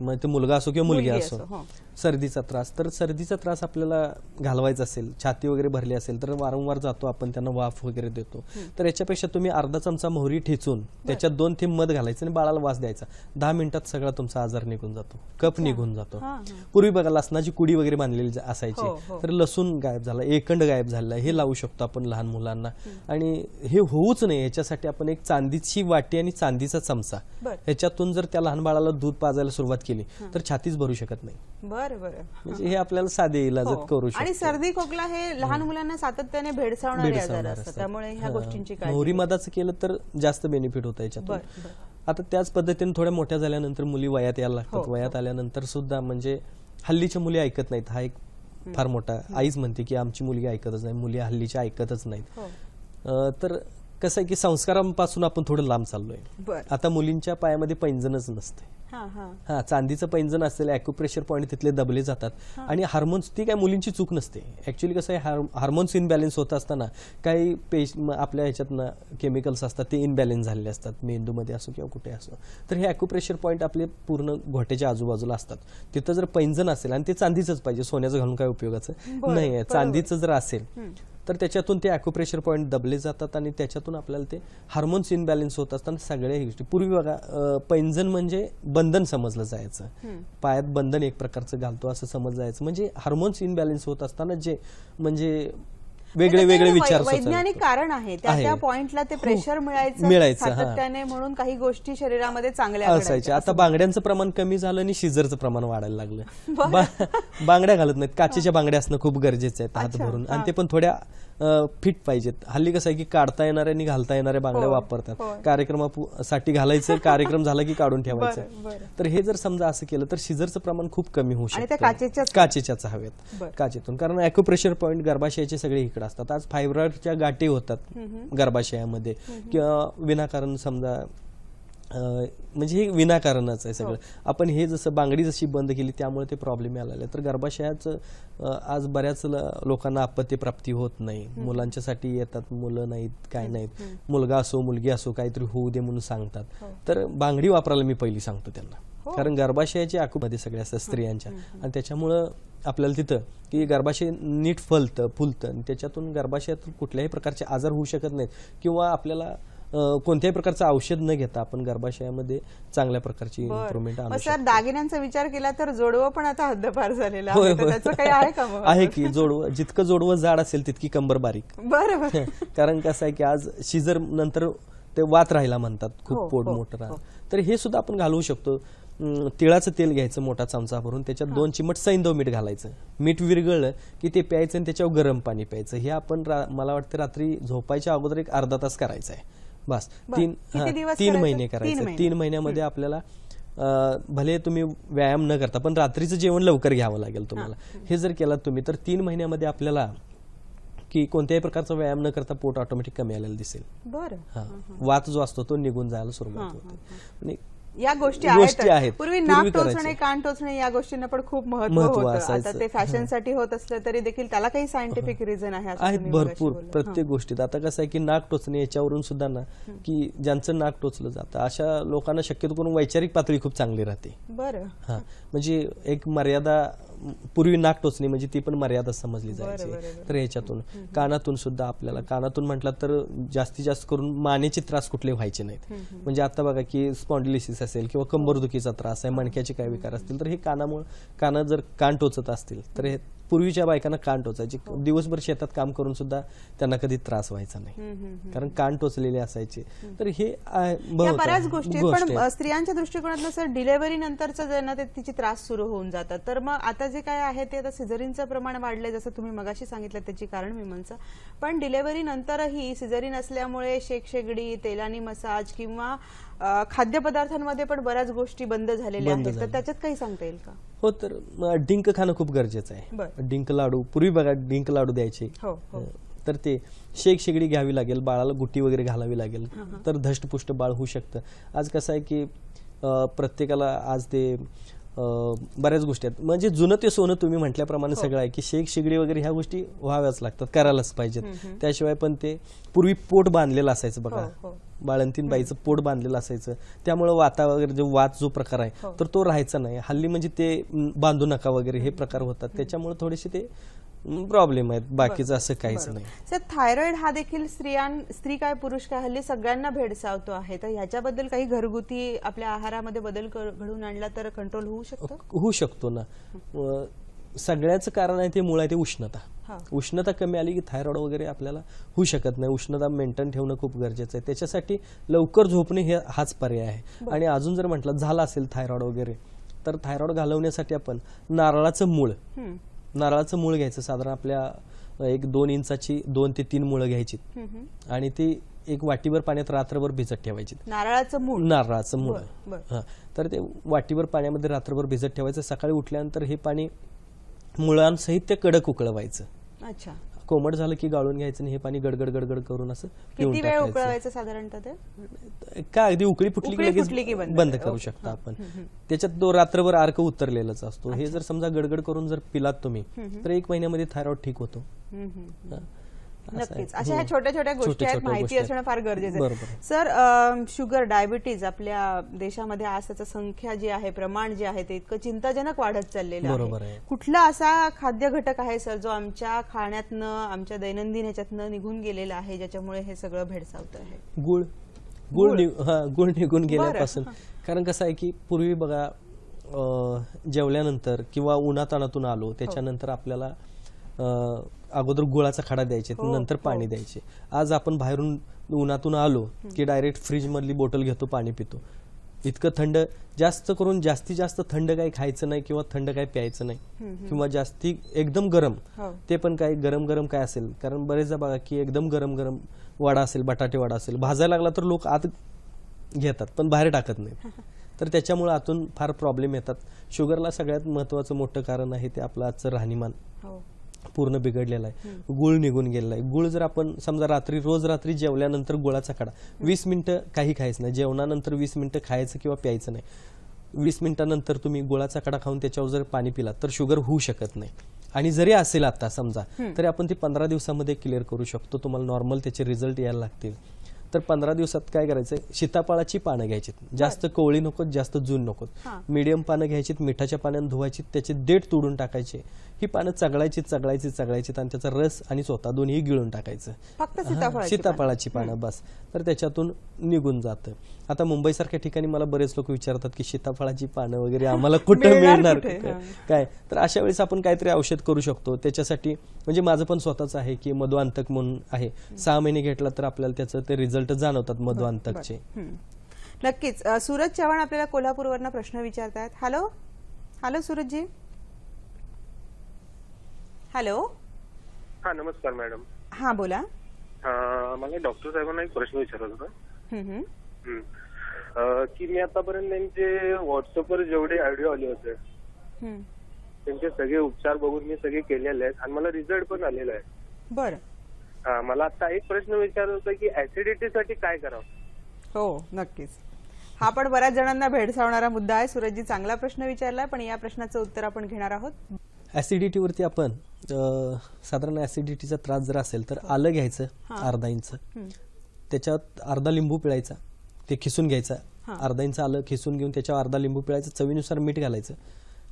म्हणजे मुलगा असो किंवा मुलगी असो हो. सर्दीचा त्रास तर सर्दीचा त्रास आपल्याला घालवायचा असेल छाती वगैरे भरली असेल तर वारंवार जातो आपण त्यांना वाफ वगैरे देतो तर याच्यापेक्षा तुम्ही अर्धा चमचा मोहरी ठेचून त्याच्यात दोन थेंब मध घालायचं आणि बाळाला वास द्यायचा दहा मिनिटात सगळा तुमचा आजार निघून जातो कप निघून जातो पूर्वी बघा लसणाची कुडी वगैरे बांधलेली असायची हो, हो. तर लसूण गायब झाला एकंड गायब झाला हे लावू शकतो आपण लहान मुलांना आणि हे होऊच नाही याच्यासाठी आपण एक चांदीची वाटी आणि चांदीचा चमचा ह्याच्यातून जर त्या लहान बाळाला दूध पाजायला सुरुवात केली तर छातीच भरू शकत नाही म्हणजे हे आपल्याला साधे इलाज हो. करू शकतो आणि सर्दी खोकला हे लहान मुलांना सातत्याने भेडसावणारे आजार असतात त्यामुळे ह्या गोष्टींची काळजी केलं तर जास्त बेनिफिट होतं याच्यात आता त्याच पद्धतीने थोड्या मोठ्या झाल्यानंतर मुली वयात यायला लागतात हो, हो. वयात आल्यानंतर सुद्धा म्हणजे हल्लीच्या मुली ऐकत नाहीत हा एक फार मोठा आईच म्हणते की आमची मुलगी ऐकतच नाही मुली हल्लीच्या ऐकतच नाहीत तर कसं आहे की संस्कारांपासून आपण थोडं लांब चाललोय आता मुलींच्या पायामध्ये पैंजनच नसते हा चांदीचं पैंजन असेल अॅक्युप्रेशर पॉईंट तिथले दबले जातात आणि हार्मोन्स ती काय मुलींची चूक नसते ऍक्च्युली कसं आहे हार्मोन्स इनबॅलेन्स होत असताना काही पेश आपल्या ना केमिकल्स असतात ते इनबॅलेन्स झालेले असतात मेंदूमध्ये असो किंवा कुठे असो तर हे अॅक्युप्रेशर पॉईंट आपले पूर्ण घोट्याच्या आजूबाजूला असतात तिथं जर पैंजण असेल आणि ते चांदीचंच पाहिजे सोन्याचं घालून काय उपयोगाचं नाही चांदीचं जर असेल तर त्याच्यातून ते ॲक्युप्रेशर पॉईंट दबले जातात आणि त्याच्यातून आपल्याला ते हार्मोन्स इनबॅलेन्स होत असताना सगळ्या गोष्टी पूर्वी बघा पैंजन म्हणजे बंधन समजलं जायचं पायात बंधन एक प्रकारचं घालतो असं समज जायचं म्हणजे हार्मोन्स इनबॅलेन्स होत असताना जे म्हणजे वेगळे वेगळे विचार वैज्ञानिक कारण आहे त्या त्या पॉइंटला ते प्रेशर मिळायचं मिळायचं म्हणून काही गोष्टी शरीरामध्ये चांगल्या असायच्या आता बांगड्यांचं प्रमाण कमी झालं आणि शिजरचं प्रमाण वाढायला लागलं बांगड्या घालत नाहीत काचेच्या बांगड्या असणं खूप गरजेचं आहे हात भरून आणि ते पण थोड्या फिट पाहिजेत हल्ली कसं आहे की काढता येणारे आणि घालता येणारे बांगड्या हो, वापरतात हो. कार्यक्रमासाठी घालायचं कार्यक्रम झाला की काढून ठेवायचं तर हे जर समजा असं केलं तर शिजरचं प्रमाण खूप कमी होऊ शकतं काचेच्याच हवेत काचेतून कारण ॲक्युप्रेशर पॉईंट गर्भाशयाचे सगळे इकडे असतात आज फायब्रॉइडच्या गाठी होतात गर्भाशयामध्ये किंवा विनाकारण समजा म्हणजे हे विनाकारणच आहे सगळं हो. आपण हे जसं बांगडी जशी बंद केली त्यामुळे ते प्रॉब्लेम यायला आले तर गर्भाशयाचं आज बऱ्याच लोकांना आपत्तीप्राप्ती होत नाही मुलांच्यासाठी येतात मुलं नाहीत काय नाहीत मुलगा असो मुलगी असो काहीतरी होऊ दे म्हणून सांगतात हो. तर बांगडी वापरायला मी पहिली सांगतो त्यांना हो. कारण गर्भाशयाची मध्ये सगळ्या असतात स्त्रियांच्या आणि त्याच्यामुळं आपल्याला तिथं की गर्भाशय नीट फलतं फुलतं त्याच्यातून गर्भाशयातून कुठल्याही प्रकारचे आजार होऊ शकत नाहीत किंवा आपल्याला कोणत्याही प्रकारचं औषध न घेता आपण गर्भाशयामध्ये चांगल्या प्रकारची इम्प्रुव्हमेंट सर दागिन्यांचा विचार केला तर जोडवं पण आता हद्दपार झालेला आहे की जोडवं जितकं जोडवं जाड असेल तितकी कंबर बारीक बरोबर कारण कसं आहे की आज शिजर नंतर ते वात राहायला म्हणतात खूप हो, पोट हो, मोठं हो. तर हे सुद्धा आपण घालवू शकतो तिळाचं तेल घ्यायचं मोठा चमचा भरून त्याच्यात दोन चिमट सैंदव मीठ घालायचं मीठ विरगळलं की ते प्यायचं आणि त्याच्यावर गरम पाणी प्यायचं हे आपण मला वाटतं रात्री झोपायच्या अगोदर एक अर्धा तास करायचं आहे बस तीन तीन महिने करायचे तीन महिन्यामध्ये आपल्याला भले तुम्ही व्यायाम न करता पण रात्रीचं जेवण लवकर घ्यावं लागेल तुम्हाला हे जर केलं तुम्ही तर तीन महिन्यामध्ये आपल्याला की कोणत्याही प्रकारचा व्यायाम न करता पोट ऑटोमॅटिक कमी आलेला दिसेल बरं वात जो असतो तो निघून जायला सुरुवात होते या गोष्टी आहेत पूर्वी नाक टोचणे कान टोचणे या गोष्टींना पण खूप महत्व होतं आता ते फॅशनसाठी होत असलं तरी देखील त्याला काही सायंटिफिक रिझन हो. आहे भरपूर प्रत्येक गोष्टीत आता कसं आहे की नाक टोचणे याच्यावरून सुद्धा ना की ज्यांचं नाक टोचलं जातं अशा लोकांना शक्यतो करून वैचारिक पातळी खूप चांगली राहते बरं म्हणजे एक मर्यादा पूर्वी नाक टोचणी म्हणजे ती पण मर्यादा समजली जायची तर ह्याच्यातून कानातून सुद्धा आपल्याला कानातून म्हटलं तर जास्तीत जास्त करून मानेचे त्रास कुठले व्हायचे नाहीत म्हणजे आता बघा की स्पॉन्डिलिसिस असेल किंवा कंबरदुखीचा त्रास आहे मणक्याचे काही विकार असतील तर हे कानामुळे कान जर कान टोचत असतील तर हे पूर्वीच्या बायकांना कान टोचायचे हो. दिवसभर शेतात काम करून सुद्धा त्यांना कधी त्रास व्हायचा नाही कारण कान टोचलेले असायचे तर हे बऱ्याच गोष्टी पण स्त्रियांच्या दृष्टिकोनात सर डिलेव्हरी नंतरच ज्यांना तिचे त्रास सुरू होऊन जातात तर मग आता जे काय आहे ते आता सिझरीनचं प्रमाण वाढलंय जसं तुम्ही मगाशी सांगितलं त्याची कारण मी विमनचं पण डिलेव्हरी नंतरही सिझरीन असल्यामुळे शेकशेगडी तेलानी मसाज किंवा खाद्यपदार्थांमध्ये पण बऱ्याच गोष्टी बंद झालेल्या आहेत तर त्याच्यात काही सांगता येईल का हो तर डिंक खाणं खूप गरजेचं आहे डिंक लाडू पूर्वी बघा डिंक लाडू द्यायचे हो, हो. तर ते शेक शेगडी घ्यावी लागेल बाळाला गुटी वगैरे घालावी लागेल तर धष्टपुष्ट बाळ होऊ शकतं आज कसं आहे की प्रत्येकाला आज ते बऱ्याच गोष्टी आहेत म्हणजे जुनं ते सोनं तुम्ही म्हटल्याप्रमाणे हो. सगळं आहे की शेक शिगडी वगैरे ह्या गोष्टी व्हाव्याच लागतात करायलाच पाहिजेत त्याशिवाय पण ते पूर्वी पोट बांधलेलं असायचं बघा बाळंतीन बाईचं पोट बांधलेलं असायचं त्यामुळे वाता वगैरे जो वात जो प्रकार आहे हो. तर तो राहायचा नाही हल्ली म्हणजे ते बांधू नका वगैरे हे प्रकार होतात त्याच्यामुळे थोडेसे ते प्रॉब्लेम आहेत बाकीचं असं काहीच नाही सर थायरॉइड हा देखील स्त्रियां स्त्री काय पुरुष काय हल्ली सगळ्यांना भेडसावतो आहे तर ह्याच्याबद्दल काही घरगुती आपल्या आहारामध्ये बदल घडून आणला तर कंट्रोल होऊ शकतो होऊ शकतो ना सगळ्याच कारण आहे ते मुळात उष्णता उष्णता कमी आली की थायरॉइड वगैरे आपल्याला होऊ शकत नाही उष्णता मेंटेन ठेवणं खूप गरजेचं आहे त्याच्यासाठी लवकर झोपणे हे हाच पर्याय आहे आणि अजून जर म्हटलं झाला असेल थायरॉइड वगैरे तर थायरॉइड घालवण्यासाठी आपण नारळाचं मूळ नारळाचं मूळ घ्यायचं साधारण आपल्या एक दोन इंचाची दोन ते तीन मुळं घ्यायची आणि ती एक वाटीभर पाण्यात रात्रभर भिजत ठेवायची नारळाचं मूळ नारळाचं मूळ तर ते वाटीवर पाण्यामध्ये रात्रभर भिजत ठेवायचं सकाळी उठल्यानंतर हे पाणी मुळांसहित ते कडक उकळवायचं अच्छा कोमट झालं की गाळून घ्यायचं हे पाणी गडगड गडगड करून असं किती वेळ साधारणतः काय अगदी उकळी फुटली की बंद करू शकता आपण त्याच्यात तो रात्रभर अर्क उतरलेलाच असतो हे जर समजा गडगड करून जर पिलात तुम्ही तर एक महिन्यामध्ये थायरॉइड ठीक होतो नक्कीच अशा हो. ह्या छोट्या छोट्या गोष्टी आहेत माहिती असणं फार गरजेचं आहे सर शुगर डायबिटीज आपल्या देशामध्ये आज त्याचं संख्या जी आहे प्रमाण जे आहे ते इतकं चिंताजनक वाढत चाललेलं आहे कुठला असा खाद्य घटक आहे सर जो आमच्या खाण्यातनं आमच्या दैनंदिन ह्याच्यातनं निघून गेलेला आहे ज्याच्यामुळे हे सगळं भेडसावत आहे गुळ गुळ हा गुळ निघून गेल्यापासून कारण कसं आहे की पूर्वी बघा जेवल्यानंतर किंवा उन्हातानातून आलो त्याच्यानंतर आपल्याला अगोदर गुळाचा खडा द्यायचे हो, नंतर हो. पाणी द्यायचे आज आपण बाहेरून उन्हातून आलो की डायरेक्ट मधली बोटल घेतो पाणी पितो इतकं थंड जास्त करून जास्तीत जास्त थंड काही खायचं नाही किंवा थंड काही प्यायचं नाही किंवा जास्ती एकदम गरम हो. ते पण काही गरम गरम काय असेल कारण बरेचदा बघा की एकदम गरम गरम वडा असेल बटाटे वडा असेल भाजायला लागला तर लोक आत घेतात पण बाहेर टाकत नाही तर त्याच्यामुळे आतून फार प्रॉब्लेम येतात शुगरला सगळ्यात महत्वाचं मोठं कारण आहे ते आपलं आजचं राहणीमान पूर्ण बिघडलेला आहे गुळ निघून गेलेला आहे गुळ जर आपण समजा रात्री रोज रात्री जेवल्यानंतर गुळाचा काढा वीस मिनिटं काही खायचं नाही जेवणानंतर वीस मिनिटं खायचं किंवा प्यायचं नाही वीस मिनिटानंतर तुम्ही गुळाचा काढा खाऊन त्याच्यावर जर पाणी पिला तर शुगर होऊ शकत नाही आणि जरी असेल आता समजा तरी आपण ती पंधरा दिवसामध्ये क्लिअर करू शकतो तुम्हाला नॉर्मल त्याचे रिझल्ट यायला लागतील तर पंधरा दिवसात काय करायचं सीताफळाची पानं घ्यायची जास्त कोवळी नकोत जास्त जून नकोत मीडियम पानं घ्यायची मिठाच्या पाण्यानं धुवायची त्याचे देठ तोडून टाकायचे ही पानं चगळायची चगळायची चगळायची आणि त्याचा रस आणि स्वतः दोन्ही गिळून टाकायचं सीताफळाची पानं बस तर त्याच्यातून निघून जातं आता मुंबईसारख्या ठिकाणी मला बरेच लोक विचारतात की सीताफळाची पानं वगैरे आम्हाला कुठे मिळणार काय तर अशा वेळेस आपण काहीतरी औषध करू शकतो त्याच्यासाठी म्हणजे माझं पण स्वतःच आहे की मधुवांतक म्हणून आहे सहा महिने घेतला तर आपल्याला त्याचं ते रिझल्ट जाणवतात मधुअंतकचे नक्कीच सूरज चव्हाण आपल्याला कोल्हापूरवरनं प्रश्न विचारतात हॅलो हॅलो सूरजजी हॅलो हा नमस्कार मॅडम हा बोला माझ्या मला डॉक्टर साहेबांना एक प्रश्न विचारत होता की मी आतापर्यंत त्यांचे व्हॉट्सअपवर जेवढे ऑडिओ आले होते त्यांचे सगळे उपचार बघून मी सगळे केलेले आहेत आणि मला रिझल्ट पण आलेला आहे बरं मला आता एक प्रश्न विचारत होता की साठी काय करावं हो नक्कीच हा पण बऱ्याच जणांना भेडसावणारा मुद्दा आहे सूरजजी चांगला प्रश्न विचारलाय पण या प्रश्नाचं उत्तर आपण घेणार आहोत वरती आपण साधारण ऍसिडिटीचा त्रास जर असेल तर आलं घ्यायचं अर्धा इंच त्याच्यात अर्धा लिंबू पिळायचा ते खिसून घ्यायचा अर्धा इंच आलं खिसून घेऊन त्याच्यावर अर्धा लिंबू पिळायचं चवीनुसार मीठ घालायचं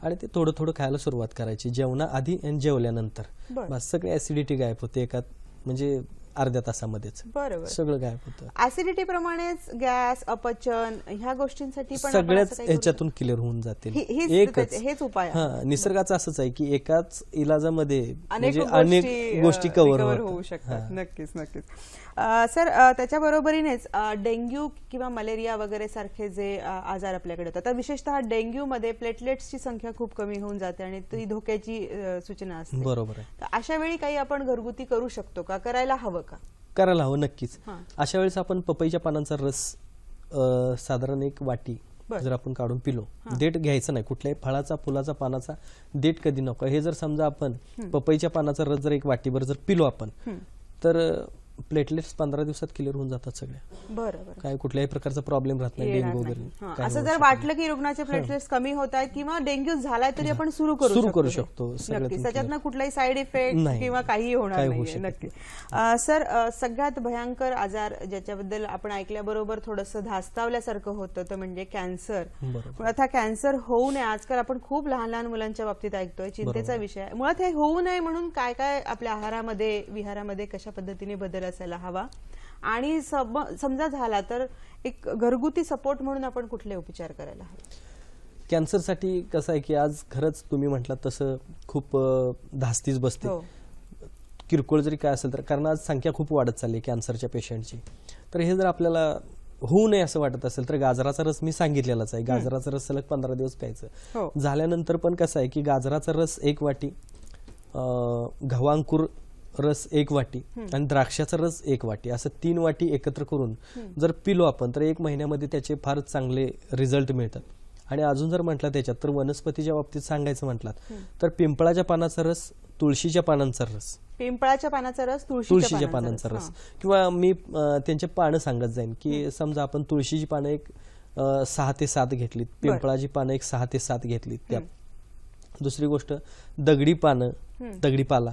आणि ते थोडं थोडं खायला सुरुवात करायची जेवणा आधी आणि जेवल्यानंतर बस सगळी ॲसिडिटी गायब होते एकात म्हणजे अर्ध्या तासामध्येच बरोबर सगळं गायब होतं ऍसिडिटी प्रमाणेच गॅस अपचन ह्या गोष्टींसाठी पण सगळ्याच ह्याच्यातून क्लिअर होऊन जातील एकच हेच उपाय हा निसर्गाचं असंच आहे की एकाच इलाजामध्ये अनेक म्हणजे गोष्टी अनेक गोष्टी कव्हर होऊ शकतात नक्कीच नक्कीच सर त्याच्या त्याच्याबरोबरीनेच डेंग्यू किंवा मलेरिया वगैरे सारखे जे आजार आपल्याकडे होतात तर विशेषतः डेंग्यूमध्ये प्लेटलेट्सची संख्या खूप कमी होऊन जाते आणि ती धोक्याची सूचना असते बरोबर आहे अशा वेळी काही आपण घरगुती करू शकतो का करायला हवं का करायला हवं नक्कीच अशा वेळेस आपण पपईच्या पानांचा रस साधारण एक वाटी जर आपण काढून पिलो देट घ्यायचं नाही कुठल्याही फळाचा फुलाचा पानाचा देट कधी नको हे जर समजा आपण पपईच्या पानाचा रस जर एक वाटीभर जर पिलो आपण तर प्लेटलेट्स पंधरा दिवसात क्लिअर होऊन जातात सगळ्या बरं बरं काय कुठल्याही प्रकारचा प्रॉब्लेम राहत नाही डेंग्यू वगैरे असं जर वाटलं की रुग्णाचे प्लेटलेट्स कमी होत आहेत किंवा डेंग्यू झालाय तरी आपण सुरू करू सुरू करू शकतो त्याच्यातनं कुठलाही साईड इफेक्ट किंवा काही होणार नाही नक्की सर सगळ्यात भयंकर आजार ज्याच्याबद्दल आपण ऐकल्याबरोबर थोडस धास्तावल्यासारखं होतं तर म्हणजे कॅन्सर आता कॅन्सर होऊ नये आजकाल आपण खूप लहान लहान मुलांच्या बाबतीत ऐकतोय चिंतेचा विषय मुळात हे होऊ नये म्हणून काय काय आपल्या आहारामध्ये विहारामध्ये कशा पद्धतीने बदल असायला हवा आणि समजा झाला तर एक घरगुती सपोर्ट म्हणून आपण कुठले उपचार करायला हवे कॅन्सरसाठी कसं आहे की आज खरंच तुम्ही म्हटलं तसं खूप धास्तीच बसते हो. किरकोळ जरी काय असेल तर कारण आज संख्या खूप वाढत चालली कॅन्सरच्या पेशंटची तर हे जर आपल्याला होऊ नये असं वाटत असेल तर गाजराचा रस मी सांगितलेलाच आहे गाजराचा रस सलग पंधरा दिवस प्यायचं हो. झाल्यानंतर पण कसं आहे की गाजराचा रस एक वाटी गव्हांकूर रस एक वाटी आणि द्राक्षाचा रस एक वाटी असं तीन वाटी एकत्र करून जर पिलो आपण तर एक महिन्यामध्ये त्याचे फार चांगले रिझल्ट मिळतात आणि अजून जर म्हटलं त्याच्यात तर वनस्पतीच्या बाबतीत सांगायचं म्हटलं तर पिंपळाच्या पानाचा रस तुळशीच्या पानांचा रस पिंपळाच्या पानाचा रस तुळशीच्या पानांचा रस किंवा मी त्यांचे पानं सांगत जाईन की समजा आपण तुळशीची पानं एक सहा ते सात घेतलीत पिंपळाची पानं एक सहा ते सात घेतलीत त्या दुसरी गोष्ट दगडी पानं दगडी पाला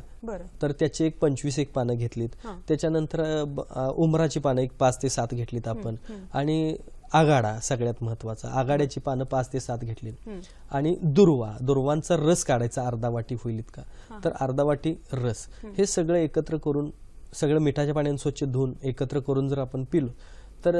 तर त्याची एक पंचवीस एक पानं घेतलीत त्याच्यानंतर उमराची पानं एक पाच ते सात घेतलीत आपण आणि आगाडा सगळ्यात महत्वाचा आगाड्याची पानं पाच ते सात घेतलीत आणि दुर्वा दुर्वांचा रस काढायचा अर्धा वाटी होईल इतका तर अर्धा वाटी रस हे सगळं एकत्र करून सगळं मिठाच्या पाण्याने स्वच्छ धुवून एकत्र करून जर आपण पिलो तर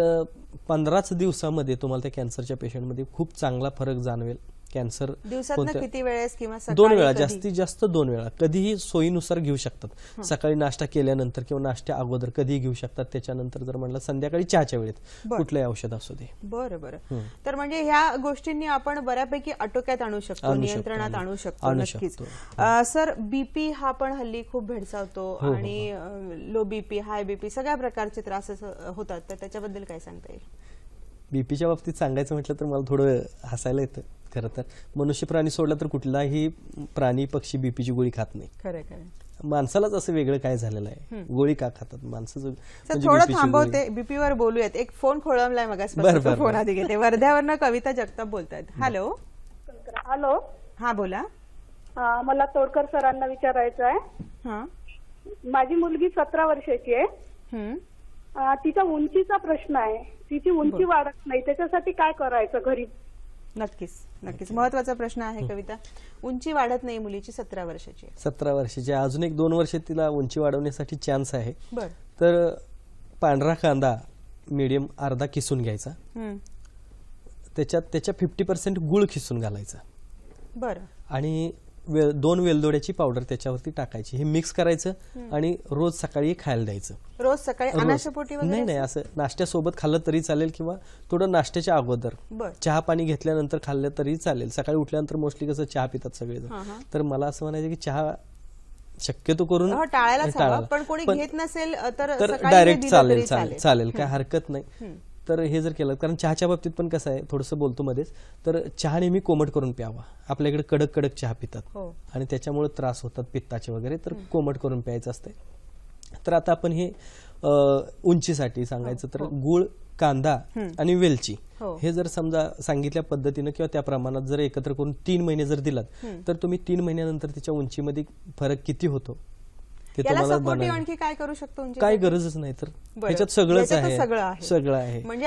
पंधराच दिवसामध्ये तुम्हाला त्या कॅन्सरच्या पेशंटमध्ये खूप चांगला फरक जाणवेल कॅन्सर दिवसात किती वेळेस किंवा दोन वेळा जास्तीत जास्त दोन वेळा कधीही सोयीनुसार घेऊ शकतात सकाळी नाश्ता केल्यानंतर किंवा नाश्त्या अगोदर कधीही घेऊ शकतात त्याच्यानंतर जर म्हणलं संध्याकाळी चहाच्या वेळेत कुठलंही औषध असू दे बरं बरं तर म्हणजे ह्या गोष्टींनी आपण बऱ्यापैकी आटोक्यात आणू शकतो नियंत्रणात आणू शकतो नक्कीच सर बीपी हा पण हल्ली खूप भेडसावतो हो, हो, आणि हो. लो बीपी हाय बीपी सगळ्या प्रकारचे त्रास होतात तर त्याच्याबद्दल काय सांगता येईल बीपीच्या बाबतीत सांगायचं म्हटलं तर मला थोडं हसायला येतं खरं तर मनुष्य प्राणी सोडला तर कुठलाही प्राणी पक्षी बीपीची गोळी खात नाही माणसालाच असं वेगळं काय झालेलं आहे गोळी का खातात माणसं म्हणजे थोडं थांबवते बीपीवर बोलूयात एक फोन खोळवलाय मग फोन आधी घेते वर्ध्यावरनं कविता जगताप बोलतात हॅलो हॅलो हा बोला मला तोडकर सरांना विचारायचं आहे माझी मुलगी सतरा वर्षाची आहे तिचा उंचीचा प्रश्न आहे तिची उंची वाढत नाही त्याच्यासाठी काय करायचं घरी नक्कीच नक्कीच महत्वाचा प्रश्न आहे कविता उंची वाढत नाही मुलीची सतरा वर्षाची सतरा वर्षाची अजून एक दोन वर्ष तिला उंची वाढवण्यासाठी चान्स आहे बरं तर पांढरा कांदा मिडियम अर्धा किसून घ्यायचा त्याच्यात त्याच्या फिफ्टी पर्सेंट गुळ खिसून घालायचा बरं आणि दोन वेलदोड्याची पावडर त्याच्यावरती टाकायची हे मिक्स करायचं आणि रोज सकाळी खायला द्यायचं रोज सकाळी नाही नाही असं नाश्त्यासोबत खाल्लं तरी चालेल किंवा थोडं नाश्त्याच्या अगोदर चहा पाणी घेतल्यानंतर खाल्लं तरी चालेल सकाळी उठल्यानंतर मोस्टली कसं चहा पितात सगळेजण तर मला असं म्हणायचं की चहा शक्यतो करून हो, टाळायला पण कोणी घेत नसेल तर डायरेक्ट चालेल चालेल चालेल काय हरकत नाही तर हे जर केलं कारण चहाच्या बाबतीत पण कसं आहे थोडंसं बोलतो मध्येच तर चहा नेहमी कोमट करून प्यावा आपल्याकडे कडक कडक चहा पितात हो. आणि त्याच्यामुळे त्रास होतात पित्ताचे वगैरे तर कोमट करून प्यायचं असते तर आता आपण हे उंचीसाठी सांगायचं तर हो, हो. गुळ कांदा आणि वेलची हे जर समजा सांगितल्या पद्धतीनं किंवा त्या प्रमाणात जर एकत्र करून तीन महिने जर दिलात तर तुम्ही तीन महिन्यानंतर त्याच्या उंचीमध्ये फरक किती होतो ते याला तुम्हाला काय करू शकतो म्हणजे? काय गरजच नाही तर त्याच्यात सगळंच आहे सगळं आहे. सगळं आहे म्हणजे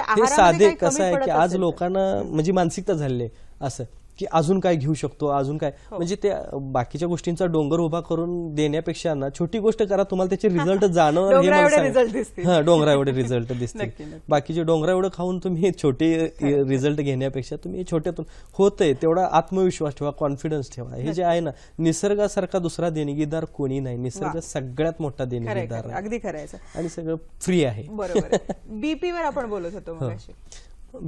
कसं आहे की आज लोकांना म्हणजे मानसिकता झालेली आहे असं की अजून काय घेऊ शकतो अजून काय हो. म्हणजे ते बाकीच्या गोष्टींचा डोंगर उभा करून देण्यापेक्षा ना छोटी गोष्ट करा तुम्हाला त्याचे रिझल्ट जाणं हा डोंगरा एवढे रिझल्ट दिसते बाकीचे डोंगरा एवढं खाऊन तुम्ही छोटे रिझल्ट घेण्यापेक्षा तुम्ही छोट्यातून होतंय तेवढा आत्मविश्वास ठेवा कॉन्फिडन्स ठेवा हे जे आहे ना निसर्गासारखा दुसरा देणगीदार कोणी नाही निसर्ग सगळ्यात मोठा देणगीदार अगदी करायचं आणि सगळं फ्री आहे वर आपण बोलत होतो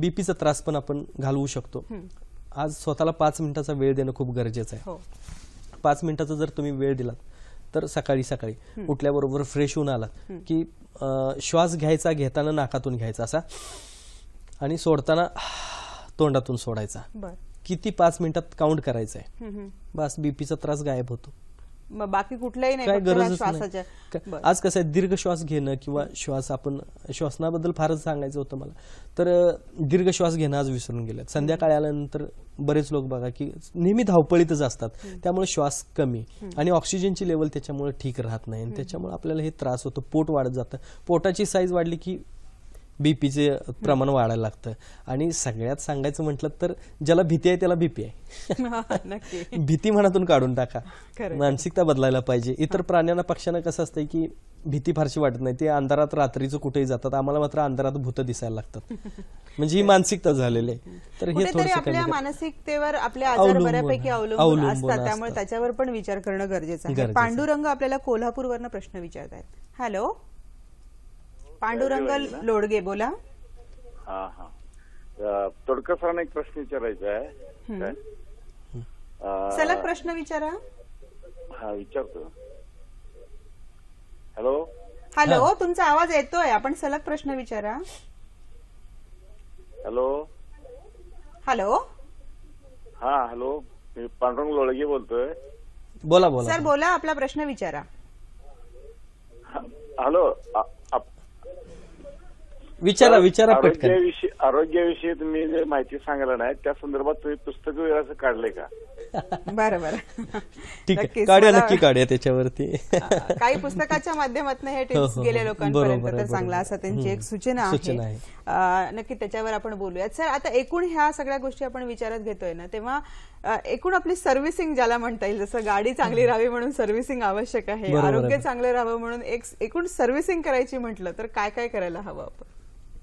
बीपीचा त्रास पण आपण घालवू शकतो आज स्वतःला पाच मिनिटाचा वेळ देणं खूप गरजेचं आहे हो. पाच मिनिटाचा जर तुम्ही वेळ दिलात तर सकाळी सकाळी उठल्याबरोबर फ्रेश होऊन आलात की श्वास घ्यायचा घेताना नाकातून घ्यायचा असा आणि सोडताना तोंडातून सोडायचा किती पाच मिनिटात काउंट करायचं आहे बस बीपीचा त्रास गायब होतो बाकी कुठल्याही नाही गरज श्वासाच्या आज कसं आहे दीर्घ श्वास घेणं किंवा श्वास आपण श्वासनाबद्दल फारच सांगायचं होतं मला तर दीर्घ श्वास घेणं आज विसरून गेलं संध्याकाळी आल्यानंतर बरेच लोक बघा की नेहमी धावपळीतच असतात त्यामुळे श्वास कमी आणि ऑक्सिजनची लेवल त्याच्यामुळे ठीक राहत नाही त्याच्यामुळे आपल्याला हे त्रास होतो पोट वाढत जातं पोटाची साईज वाढली की बीपीचे प्रमाण वाढायला लागतं आणि सगळ्यात सांगायचं म्हटलं तर ज्याला भीती आहे त्याला बीपी आहे भीती मनातून काढून टाका मानसिकता बदलायला पाहिजे इतर प्राण्यांना पक्ष्यांना कसं असतंय की भीती फारशी वाटत नाही ते अंधारात रात्रीचं कुठेही जातात आम्हाला मात्र अंधारात भूत दिसायला लागतात म्हणजे ही मानसिकता झालेली आहे तर हे आपल्या मानसिकतेवर आपल्या आजार अवलंबून असतात त्यामुळे त्याच्यावर पण विचार करणं गरजेचं आहे पांडुरंग आपल्याला कोल्हापूरवरनं प्रश्न विचारत आहेत हॅलो पांडुरंग लोडगे बोला हा हा तोडकर सरांना एक प्रश्न विचारायचा आहे सलग प्रश्न विचारा हा विचारतो हॅलो हॅलो तुमचा आवाज येतोय आपण सलग प्रश्न विचारा हॅलो हॅलो हा हॅलो मी पांडुरंग लोळगे बोलतोय बोला बोला सर बोला आपला प्रश्न विचारा हॅलो विचारा विचारा पटकन आरोग्याविषयी तुम्ही जे माहिती सांगायला नाही त्या संदर्भात तुम्ही पुस्तक वगैरे असं का बरं बरं ठीक आहे नक्की काढूया त्याच्यावरती काही पुस्तकाच्या माध्यमातून हे टिप्स हो, हो, हो. गेले लोकांपर्यंत तर चांगला असं त्यांची एक सूचना आहे नक्की त्याच्यावर आपण बोलूयात सर आता एकूण ह्या सगळ्या गोष्टी आपण विचारात घेतोय ना तेव्हा एकूण आपली सर्व्हिसिंग ज्याला म्हणता येईल जसं गाडी चांगली राहावी म्हणून सर्व्हिसिंग आवश्यक आहे आरोग्य चांगलं राहावं म्हणून एकूण सर्व्हिसिंग करायची म्हटलं तर काय काय करायला हवं आपण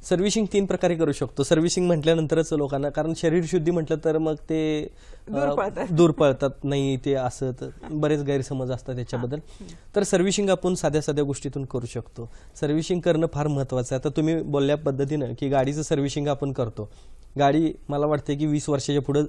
सर्व्हिसिंग तीन प्रकारे करू शकतो सर्व्हिसिंग म्हटल्यानंतरच लोकांना कारण शरीर शुद्धी म्हटलं तर मग ते दूर पळतात नाही ते असं तर बरेच गैरसमज असतात त्याच्याबद्दल तर सर्व्हिसिंग आपण साध्या साध्या गोष्टीतून करू शकतो सर्व्हिसिंग करणं फार महत्वाचं आहे आता तुम्ही बोलल्या पद्धतीनं की गाडीचं सर्व्हिसिंग आपण करतो गाडी मला वाटते की वीस वर्षाच्या पुढे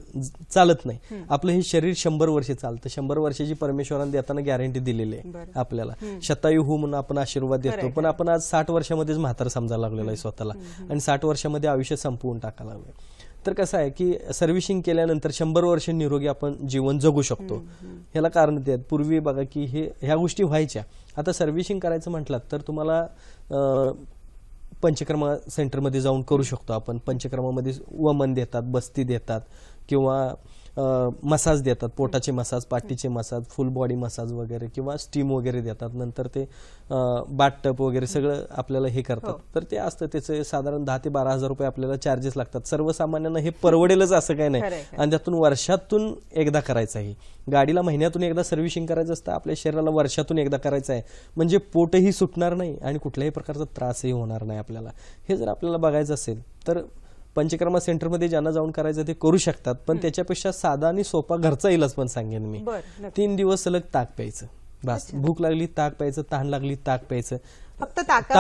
चालत नाही आपलं हे शरीर शंभर वर्षे चालतं शंभर वर्षाची परमेश्वरान देताना गॅरंटी दिलेली आहे आपल्याला शतायू हो म्हणून आपण आशीर्वाद देतो पण आपण आज साठ वर्षामध्येच म्हातार समजायला लागलेला आहे स्वतःला आणि साठ वर्षामध्ये आयुष्य संपवून टाकायला हवे तर कसं आहे की सर्व्हिसिंग केल्यानंतर शंभर वर्ष निरोगी आपण जीवन जगू शकतो ह्याला कारण देत पूर्वी बघा की हे ह्या गोष्टी व्हायच्या आता सर्व्हिसिंग करायचं म्हटलात तर तुम्हाला पंचक्रमा सेंटरमध्ये जाऊन करू शकतो आपण पंचक्रमामध्ये वमन देतात बस्ती देतात किंवा मसाज देतात पोटाचे मसाज पाठीचे मसाज फुल बॉडी मसाज वगैरे किंवा स्टीम वगैरे देतात नंतर ते टप वगैरे सगळं आपल्याला हे करतात हो. तर ते असतं त्याचे साधारण दहा ते बारा हजार रुपये आपल्याला चार्जेस लागतात सर्वसामान्यांना हे परवडेलच असं काही नाही आणि त्यातून वर्षातून एकदा करायचं आहे गाडीला महिन्यातून एकदा सर्व्हिसिंग करायचं असतं आपल्या शरीराला वर्षातून एकदा करायचं आहे म्हणजे पोटही सुटणार नाही आणि कुठल्याही प्रकारचा त्रासही होणार नाही आपल्याला हे जर आपल्याला बघायचं असेल तर पंचकर्मा सेंटरमध्ये ज्यांना जाऊन करायचं ते करू शकतात पण त्याच्यापेक्षा साधा आणि सोपा घरचा इलाज पण सांगेन मी तीन दिवस सलग ताक प्यायचं बस भूक लागली ताक प्यायचं तहान लागली ताक प्यायचं फक्त ताक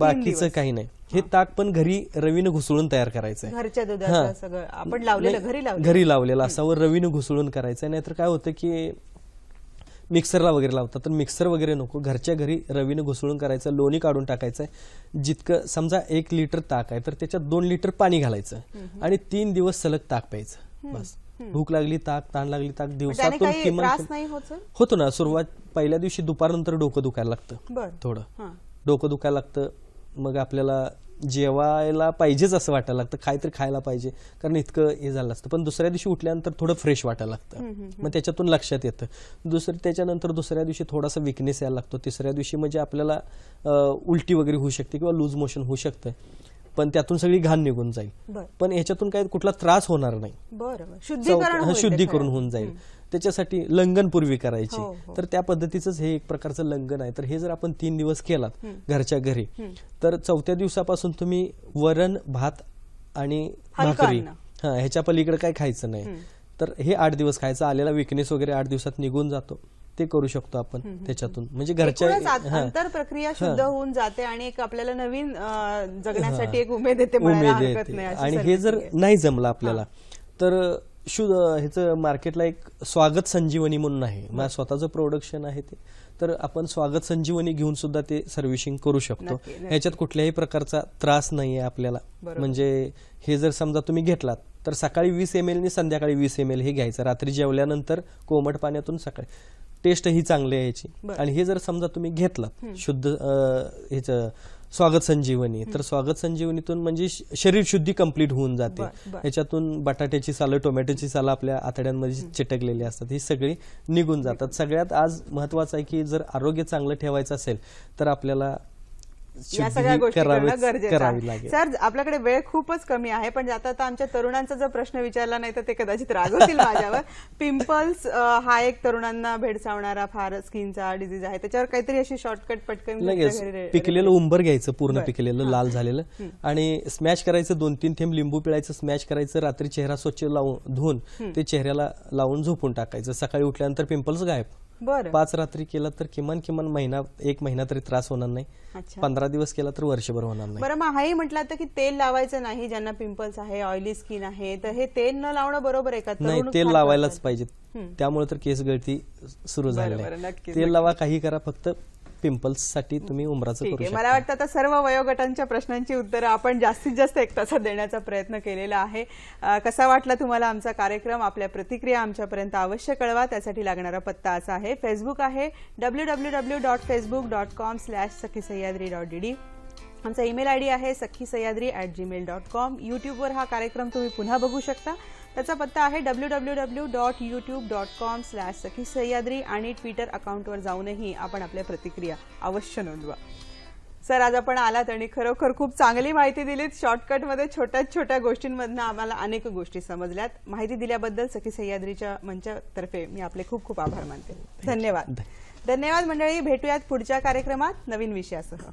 बाकीचं काही नाही हे ताक पण घरी रवीनं घुसळून तयार करायचं घरच्या आपण लावलेलं घरी लावलेलं असावं रवीनं घुसळून करायचं नाहीतर काय होतं की मिक्सरला वगैरे लावतात तर मिक्सर वगैरे नको घरच्या घरी रवीनं घुसळून करायचं लोणी काढून टाकायचं आहे जितकं समजा एक लिटर ताक आहे तर त्याच्यात दोन लिटर पाणी घालायचं आणि तीन दिवस सलग ताक प्यायचं बस भूक लागली ताक ताण लागली ताक म्हणजे दिवसातून किमान होतो ना सुरुवात पहिल्या दिवशी दुपारनंतर डोकं दुखायला लागतं थोडं डोकं दुखायला लागतं मग आपल्याला जेवायला पाहिजेच असं वाटायला लागतं काहीतरी खायला पाहिजे कारण इतकं हे झालं असतं पण दुसऱ्या दिवशी उठल्यानंतर थोडं फ्रेश वाटायला लागतं मग त्याच्यातून लक्षात येतं दुसरं त्याच्यानंतर दुसऱ्या दिवशी थोडासा विकनेस यायला लागतो तिसऱ्या दिवशी म्हणजे आपल्याला उलटी वगैरे होऊ शकते किंवा लूज मोशन होऊ शकतं पण त्यातून सगळी घाण निघून जाईल पण ह्याच्यातून काही कुठला त्रास होणार नाही शुद्धी करून होऊन जाईल त्याच्यासाठी लंघन पूर्वी करायची हो, हो. तर त्या पद्धतीचंच हे एक प्रकारचं लंघन आहे तर हे जर आपण तीन दिवस केलात घरच्या घरी तर चौथ्या दिवसापासून तुम्ही वरण भात आणि भाकरी हा ह्याच्या पलीकडे काय खायचं नाही तर हे आठ दिवस खायचं आलेला विकनेस वगैरे आठ दिवसात निघून जातो ते करू शकतो आपण त्याच्यातून म्हणजे घरच्या प्रक्रिया शुद्ध होऊन जाते आणि एक आपल्याला नवीन जगण्यासाठी एक उमेद येते उमेद येते आणि हे जर नाही जमलं आपल्याला तर शुद्ध ह्याचं मार्केटला एक स्वागत संजीवनी म्हणून आहे माझं स्वतःचं प्रोडक्शन आहे ते तर आपण स्वागत संजीवनी घेऊन सुद्धा ते सर्व्हिसिंग करू शकतो ह्याच्यात कुठल्याही प्रकारचा त्रास नाही आहे आपल्याला म्हणजे हे जर समजा तुम्ही घेतलात तर सकाळी वीस एम एल आणि संध्याकाळी वीस एम एल हे घ्यायचं रात्री जेवल्यानंतर कोमट पाण्यातून सकाळी टेस्ट ही चांगली आहे याची आणि हे जर समजा तुम्ही घेतलं शुद्ध ह्याचं स्वागत संजीवनी तर स्वागत संजीवनीतून म्हणजे शरीर शुद्धी कंप्लीट होऊन जाते याच्यातून बटाट्याची सालं टोमॅटोची सालं आपल्या आतड्यांमध्ये चिटकलेली असतात ही सगळी निघून जातात सगळ्यात आज महत्वाचं आहे की जर आरोग्य चांगलं ठेवायचं असेल तर आपल्याला या सगळ्या गोष्टी सर आपल्याकडे वेळ खूपच कमी आहे पण आता आता आमच्या तरुणांचा जर प्रश्न विचारला नाही तर ते कदाचित रागवतील माझ्यावर पिंपल्स हा एक तरुणांना भेडसावणारा फार स्किनचा डिझीज आहे त्याच्यावर काहीतरी अशी शॉर्टकट पटकन पिकलेलं उंबर घ्यायचं पूर्ण पिकलेलं लाल झालेलं आणि स्मॅश करायचं दोन तीन थेंब लिंबू पिळायचं स्मॅश करायचं रात्री चेहरा स्वच्छ लावून धुवून ते चेहऱ्याला लावून झोपून टाकायचं सकाळी उठल्यानंतर पिंपल्स गायब बरं पाच रात्री केला तर किमान किमान महिना एक महिना तरी त्रास होणार नाही पंधरा दिवस केला तर वर्षभर होणार नाही बरं मग हाही म्हटलं की तेल लावायचं नाही ज्यांना पिंपल्स आहे ऑइली स्किन आहे तर हे तेल न लावणं बरोबर आहे का नाही तेल लावायलाच पाहिजे त्यामुळे तर केस गळती सुरू झाली तेल लावा काही करा फक्त साठी तुम्ही उमराचं करू मला वाटतं आता सर्व वयोगटांच्या प्रश्नांची उत्तरं आपण जास्तीत जास्त एक तासात देण्याचा प्रयत्न केलेला आहे कसा वाटला तुम्हाला आमचा कार्यक्रम आपल्या प्रतिक्रिया आमच्यापर्यंत अवश्य कळवा त्यासाठी लागणारा पत्ता असा आहे फेसबुक आहे W W W dot Facebook dot com slash Sakhi Sahyadri dot DD आमचा ईमेल आयडी आहे Sakhi Sahyadri at Gmail dot com युट्यूबवर हा कार्यक्रम तुम्ही पुन्हा बघू शकता त्याचा पत्ता आहे W W W dot YouTube dot com slash Sakhi Sahyadri आणि ट्विटर अकाउंटवर जाऊनही आपण आपल्या प्रतिक्रिया अवश्य नोंदवा सर आज आपण आलात आणि खरोखर खूप चांगली माहिती दिलीत शॉर्टकटमध्ये छोट्या छोट्या गोष्टींमधनं आम्हाला अनेक गोष्टी समजल्यात माहिती दिल्याबद्दल सखी सह्याद्रीच्या मंचातर्फे मी आपले खूप खूप आभार मानते धन्यवाद धन्यवाद मंडळी भेटूयात पुढच्या कार्यक्रमात नवीन विषयासह